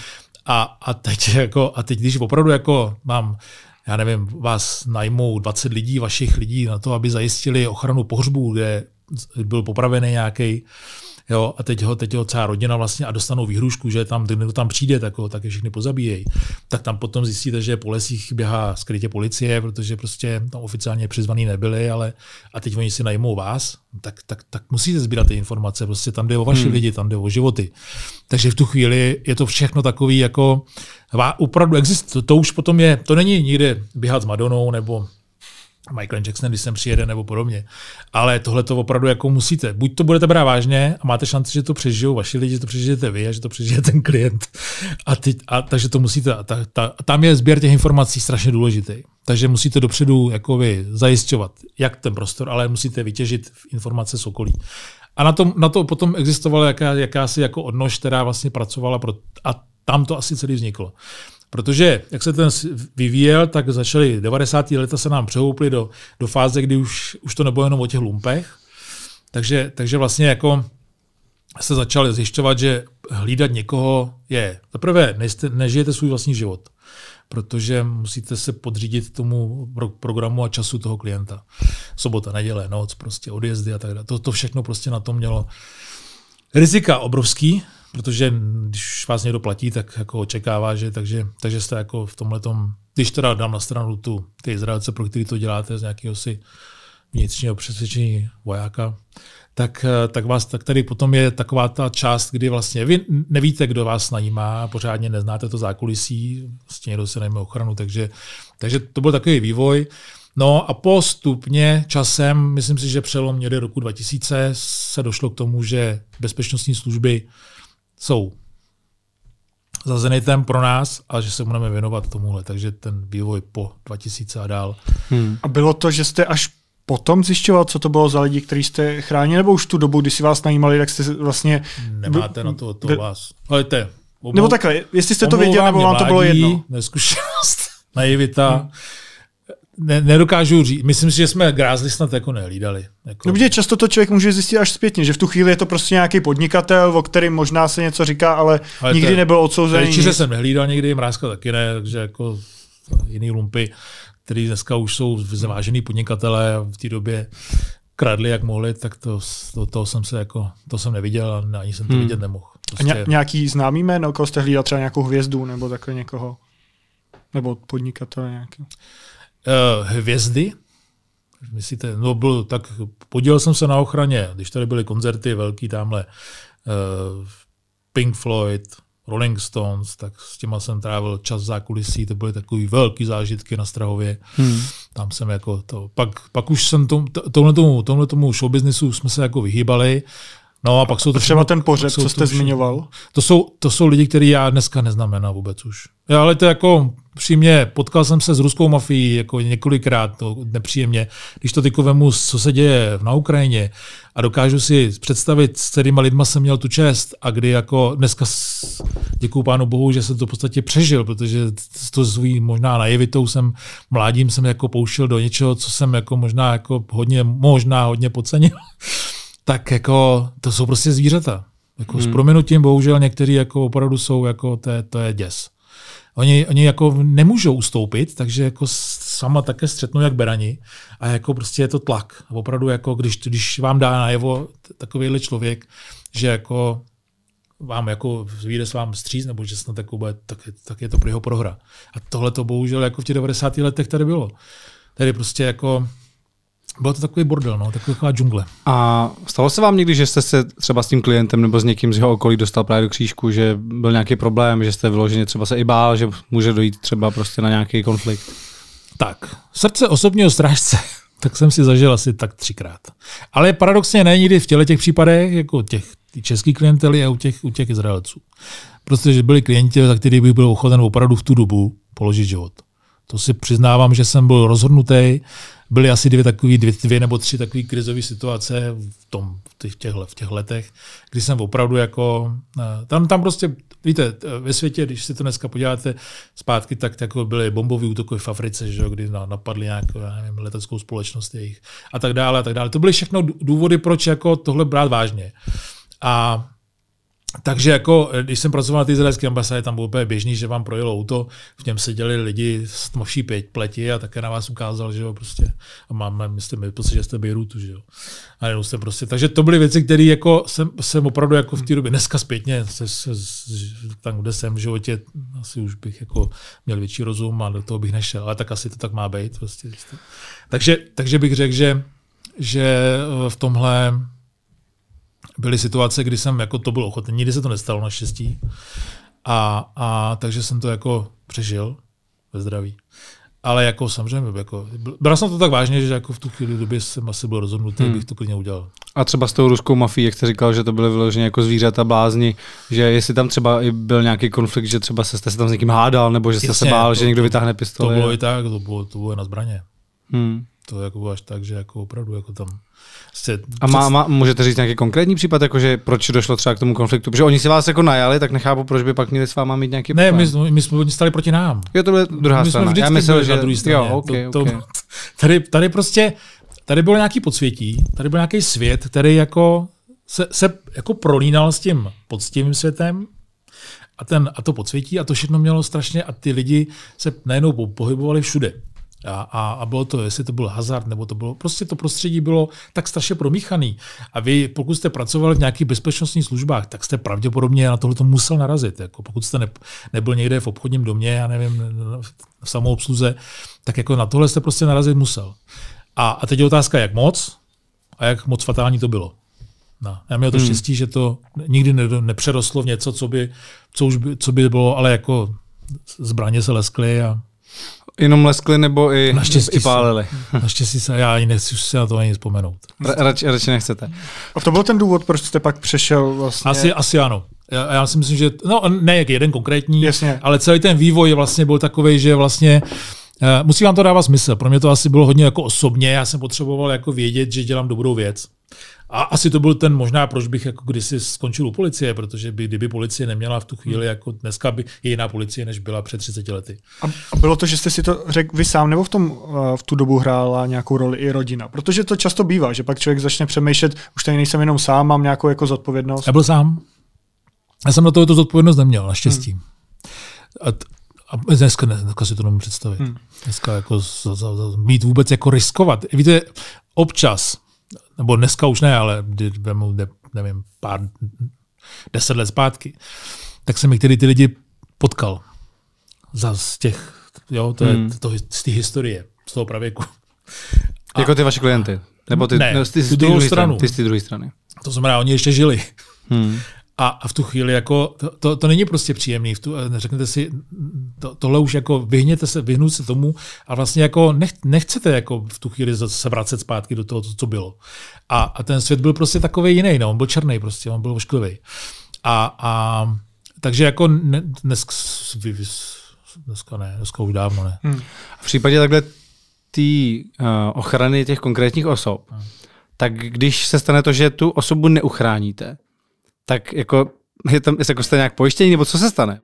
A, a, teď jako, a teď, když opravdu jako mám já nevím, vás najmou 20 lidí, vašich lidí na to, aby zajistili ochranu pohřbu, kde byl popravený nějaký, jo, a teď ho, teď ho celá rodina vlastně a dostanou výhrušku, že tam, kdo tam přijde, tak, ho, tak je všechny pozabíjejí. Tak tam potom zjistíte, že po lesích běhá skrytě policie, protože prostě tam oficiálně přizvaný nebyli, ale a teď oni si najmou vás, tak, tak, tak musíte sbírat ty informace, prostě tam jde o vaše hmm. lidi, tam jde o životy. Takže v tu chvíli je to všechno takový jako, opravdu existuje, to už potom je, to není nikde běhat s Madonou nebo Michael Jackson, když sem přijede nebo podobně. Ale tohle to opravdu jako musíte. Buď to budete brát vážně a máte šanci, že to přežijou vaši lidi, že to přežijete vy a že to přežije ten klient. A, ty, a takže to musíte. A ta, ta, tam je sběr těch informací strašně důležitý. Takže musíte dopředu jakoby zajišťovat, jak ten prostor, ale musíte vytěžit informace z okolí. A na, tom, na to potom existovala jaká, jakási jako odnož, která vlastně pracovala pro, a tam to asi celý vzniklo. Protože jak se ten vyvíjel, tak začaly 90. leta se nám přehouply do, do fáze, kdy už, už to nebylo jenom o těch lumpech. Takže, takže vlastně jako se začali zjišťovat, že hlídat někoho je. Za prvé, nežijete svůj vlastní život, protože musíte se podřídit tomu programu a času toho klienta. Sobota, neděle, noc, prostě odjezdy a tak dále. To, to všechno prostě na to mělo rizika obrovský, protože když vás někdo platí, tak jako očekává, že takže, takže jste jako v tomhle tom, když teda dám na stranu tu, ty Izraelce, pro který to děláte z nějakého si vnitřního přesvědčení vojáka, tak, tak, vás, tak tady potom je taková ta část, kdy vlastně vy nevíte, kdo vás najímá, pořádně neznáte to zákulisí, vlastně někdo se najme ochranu, takže, takže to byl takový vývoj. No a postupně časem, myslím si, že přelom někdy roku 2000 se došlo k tomu, že bezpečnostní služby uh, jsou za Zenitem pro nás a že se budeme věnovat tomuhle. Takže ten vývoj po 2000 a dál. Hmm. A bylo to, že jste až potom zjišťoval, co to bylo za lidi, kteří jste chránili, nebo už tu dobu, kdy si vás najímali, tak jste vlastně... Nemáte na to, to vás. Ale to je obou... Nebo takhle, jestli jste to věděl, nebo vám to bylo jedno. Neskušenost, naivita. Hmm ne, nedokážu říct. Myslím si, že jsme grázli snad jako nehlídali. Jako... Dobře, no, často to člověk může zjistit až zpětně, že v tu chvíli je to prostě nějaký podnikatel, o kterém možná se něco říká, ale, ale nikdy ten, nebyl odsouzený. Čiže jsem nehlídal nikdy, Mrázka taky ne, takže jako jiný lumpy, který dneska už jsou zvážený podnikatelé v té době kradli, jak mohli, tak to, to, to jsem se jako, to jsem neviděl a ani jsem to hmm. vidět nemohl. Prostě... A ně, nějaký známý jméno, koho jste hlídal třeba nějakou hvězdu nebo takhle někoho? Nebo podnikatele nějakého? Eh, hvězdy, myslíte, no byl, tak podílel jsem se na ochraně, když tady byly koncerty velký tamhle, eh, Pink Floyd, Rolling Stones, tak s těma jsem trávil čas za kulisí, to byly takový velký zážitky na Strahově. Hmm. Tam jsem jako to, pak, pak už jsem tom, tomhle tomu, tomu showbiznisu jsme se jako vyhýbali, No a pak jsou to třeba ten pořad, co jste tuši. zmiňoval. To jsou, to jsou lidi, který já dneska neznamená vůbec už. Já, ale to jako přímě, potkal jsem se s ruskou mafií jako několikrát, to nepříjemně. Když to tyko vemu, co se děje na Ukrajině a dokážu si představit, s kterýma lidma jsem měl tu čest a kdy jako dneska děkuju pánu bohu, že jsem to v podstatě přežil, protože to svý možná naivitou jsem mládím jsem jako poušil do něčeho, co jsem jako možná jako hodně, možná hodně podcenil tak jako to jsou prostě zvířata. Jako hmm. S prominutím bohužel někteří jako opravdu jsou jako, to je, to je děs. Oni, oni jako nemůžou ustoupit, takže jako sama také střetnou jak berani a jako prostě je to tlak. A opravdu jako když, když vám dá najevo takovýhle člověk, že jako vám jako vyjde s vám stříz, nebo že snad jako bude, tak, tak, je to pro jeho prohra. A tohle to bohužel jako v těch 90. letech tady bylo. Tady prostě jako bylo to takový bordel, no, taková džungle. A stalo se vám někdy, že jste se třeba s tím klientem nebo s někým z jeho okolí dostal právě do křížku, že byl nějaký problém, že jste vyloženě třeba se i bál, že může dojít třeba prostě na nějaký konflikt? Tak, srdce osobního strážce, tak jsem si zažil asi tak třikrát. Ale paradoxně není nikdy v těle těch případech, jako těch českých klienteli a u těch, u těch Izraelců. že byli klienti, za který bych byl ochoten opravdu v tu dobu položit život. To si přiznávám, že jsem byl rozhodnutý byly asi dvě, takový, dvě, dvě nebo tři takové krizové situace v, tom, v, těch, v těch letech, kdy jsem opravdu jako, eh, tam, tam prostě, víte, ve světě, když si to dneska podíváte zpátky, tak jako byly bombové útoky v Africe, že, kdy napadly nějakou já nevím, leteckou společnost jejich a tak dále a tak dále. To byly všechno důvody, proč jako tohle brát vážně. A takže jako, eh, když jsem pracoval na té izraelské ambasádě, tam bylo úplně běžný, že vám projelo auto, v něm seděli lidi s tmavší pleti a také na vás ukázal, že jo, prostě, a máme, myslím, prostě, že jste Bejrutu, že jo. A jenom jste prostě, takže to byly věci, které jako jsem, jsem, opravdu jako v té době, dneska zpětně, se, se, se, tam, kde jsem v životě, asi už bych jako měl větší rozum a do toho bych nešel, ale tak asi to tak má být, prostě. Takže, takže bych řekl, že, že eh, v tomhle byly situace, kdy jsem jako to byl ochotný, nikdy se to nestalo naštěstí. A, a takže jsem to jako přežil ve zdraví. Ale jako samozřejmě, jako, bral jsem to tak vážně, že jako v tu chvíli době jsem asi byl rozhodnutý, hmm. bych to klidně udělal. A třeba s tou ruskou mafií, jak jste říkal, že to byly vyloženě jako zvířata blázni, že jestli tam třeba byl nějaký konflikt, že třeba jste se tam s někým hádal, nebo že jste Jasně, se bál, to, že někdo vytáhne pistoli. To bylo i tak, to bylo, to bylo na zbraně. Hmm. To jako bylo až tak, že jako opravdu jako tam se... Prostě a má, má, můžete říct nějaký konkrétní případ, jakože proč došlo třeba k tomu konfliktu? Protože oni si vás jako najali, tak nechápu, proč by pak měli s váma mít nějaký Ne, my, my, jsme oni stali proti nám. Jo, to byla druhá my strana. Jsme Já myslel, že... Na druhé straně. Jo, okay, to, to, Tady, tady prostě, tady bylo nějaký podsvětí, tady byl nějaký svět, který jako se, se jako prolínal s tím poctivým světem, a, ten, a to podsvětí a to všechno mělo strašně a ty lidi se najednou pohybovali všude. A, a, a bylo to, jestli to byl hazard, nebo to bylo, prostě to prostředí bylo tak strašně promíchaný. A vy, pokud jste pracoval v nějakých bezpečnostních službách, tak jste pravděpodobně na tohle to musel narazit. Jako pokud jste ne, nebyl někde v obchodním domě, já nevím, v samoobsluze, tak jako na tohle jste prostě narazit musel. A, a teď je otázka, jak moc a jak moc fatální to bylo. No. Já měl to hmm. štěstí, že to nikdy ne, nepřerostlo v něco, co by, co, už by, co by bylo, ale jako zbraně se leskly a jenom leskli nebo i, i pálili? Se, naštěstí se, já ani nechci už se na to ani vzpomenout. Radši, radši nechcete. A to byl ten důvod, proč jste pak přešel vlastně? Asi, asi ano. Já, já si myslím, že, no ne jak jeden konkrétní, Jasně. ale celý ten vývoj vlastně byl takový, že vlastně eh, Musí vám to dávat smysl. Pro mě to asi bylo hodně jako osobně. Já jsem potřeboval jako vědět, že dělám dobrou věc. A asi to byl ten možná, proč bych jako kdysi skončil u policie, protože by, kdyby policie neměla v tu chvíli, hmm. jako dneska by je jiná policie, než byla před 30 lety. A, bylo to, že jste si to řekl vy sám, nebo v, tom, eh, v tu dobu hrála nějakou roli i rodina? Protože to často bývá, že pak člověk začne přemýšlet, už tady nejsem jenom sám, mám nějakou jako zodpovědnost. Já byl sám. Já jsem na to, to zodpovědnost neměl, naštěstí. Hmm. A t- a dneska, ne, dneska si to nemůžu představit. Hmm. Dneska jako z, z, z, mít vůbec jako riskovat. Víte, občas nebo dneska už ne, ale když vemu, nevím, pár, deset let zpátky, tak jsem některý ty lidi potkal za z těch, jo, to hmm. je to, z té historie, z toho pravěku. A, jako ty vaše klienty? Nebo ty, ne, ne no, ty, ty, Ty z té druhé strany. To znamená, oni ještě žili. Hmm. A, a v tu chvíli jako, to, to, to není prostě příjemný, v tu, eh, řeknete si, to, tohle už jako vyhněte se, vyhnout se tomu a vlastně jako nech, nechcete jako v tu chvíli se vracet zpátky do toho, co bylo. A, a ten svět byl prostě takový jiný, no, on byl černý prostě, on byl ošklivý. A, a takže jako ne, dnes, dneska ne, dneska už dávno ne. Hmm. A v případě takhle té uh, eh, ochrany těch konkrétních osob, hmm. tak když se stane to, že tu osobu neuchráníte, tak jako je tam, jako jste nějak pojištění, nebo co se stane?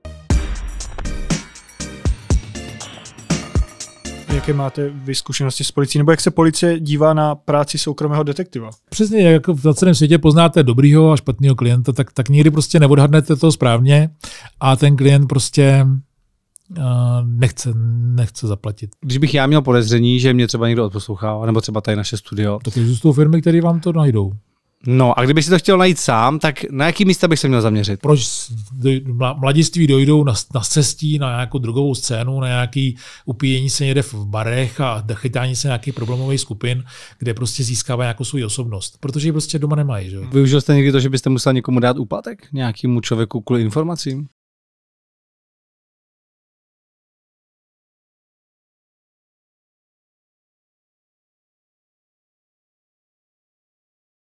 Jaké máte vyzkušenosti s policií, nebo jak se policie dívá na práci soukromého detektiva? Přesně, jak v celém světě poznáte dobrýho a špatného klienta, tak, tak nikdy prostě neodhadnete to správně a ten klient prostě uh, nechce, nechce zaplatit. Když bych já měl podezření, že mě třeba někdo odposlouchá, nebo třeba tady naše studio. Tak jsou firmy, které vám to najdou. No a kdybych si to chtěl najít sám, tak na jaký místa bych se měl zaměřit? Proč mladiství dojdou na, na cestí, na nějakou drogovou scénu, na nějaký upíjení se někde v barech a chytání se nějakých problémových skupin, kde prostě získává nějakou svou osobnost, protože ji prostě doma nemají. Že? Využil jste někdy to, že byste musel někomu dát úplatek? Nějakému člověku kvůli informacím?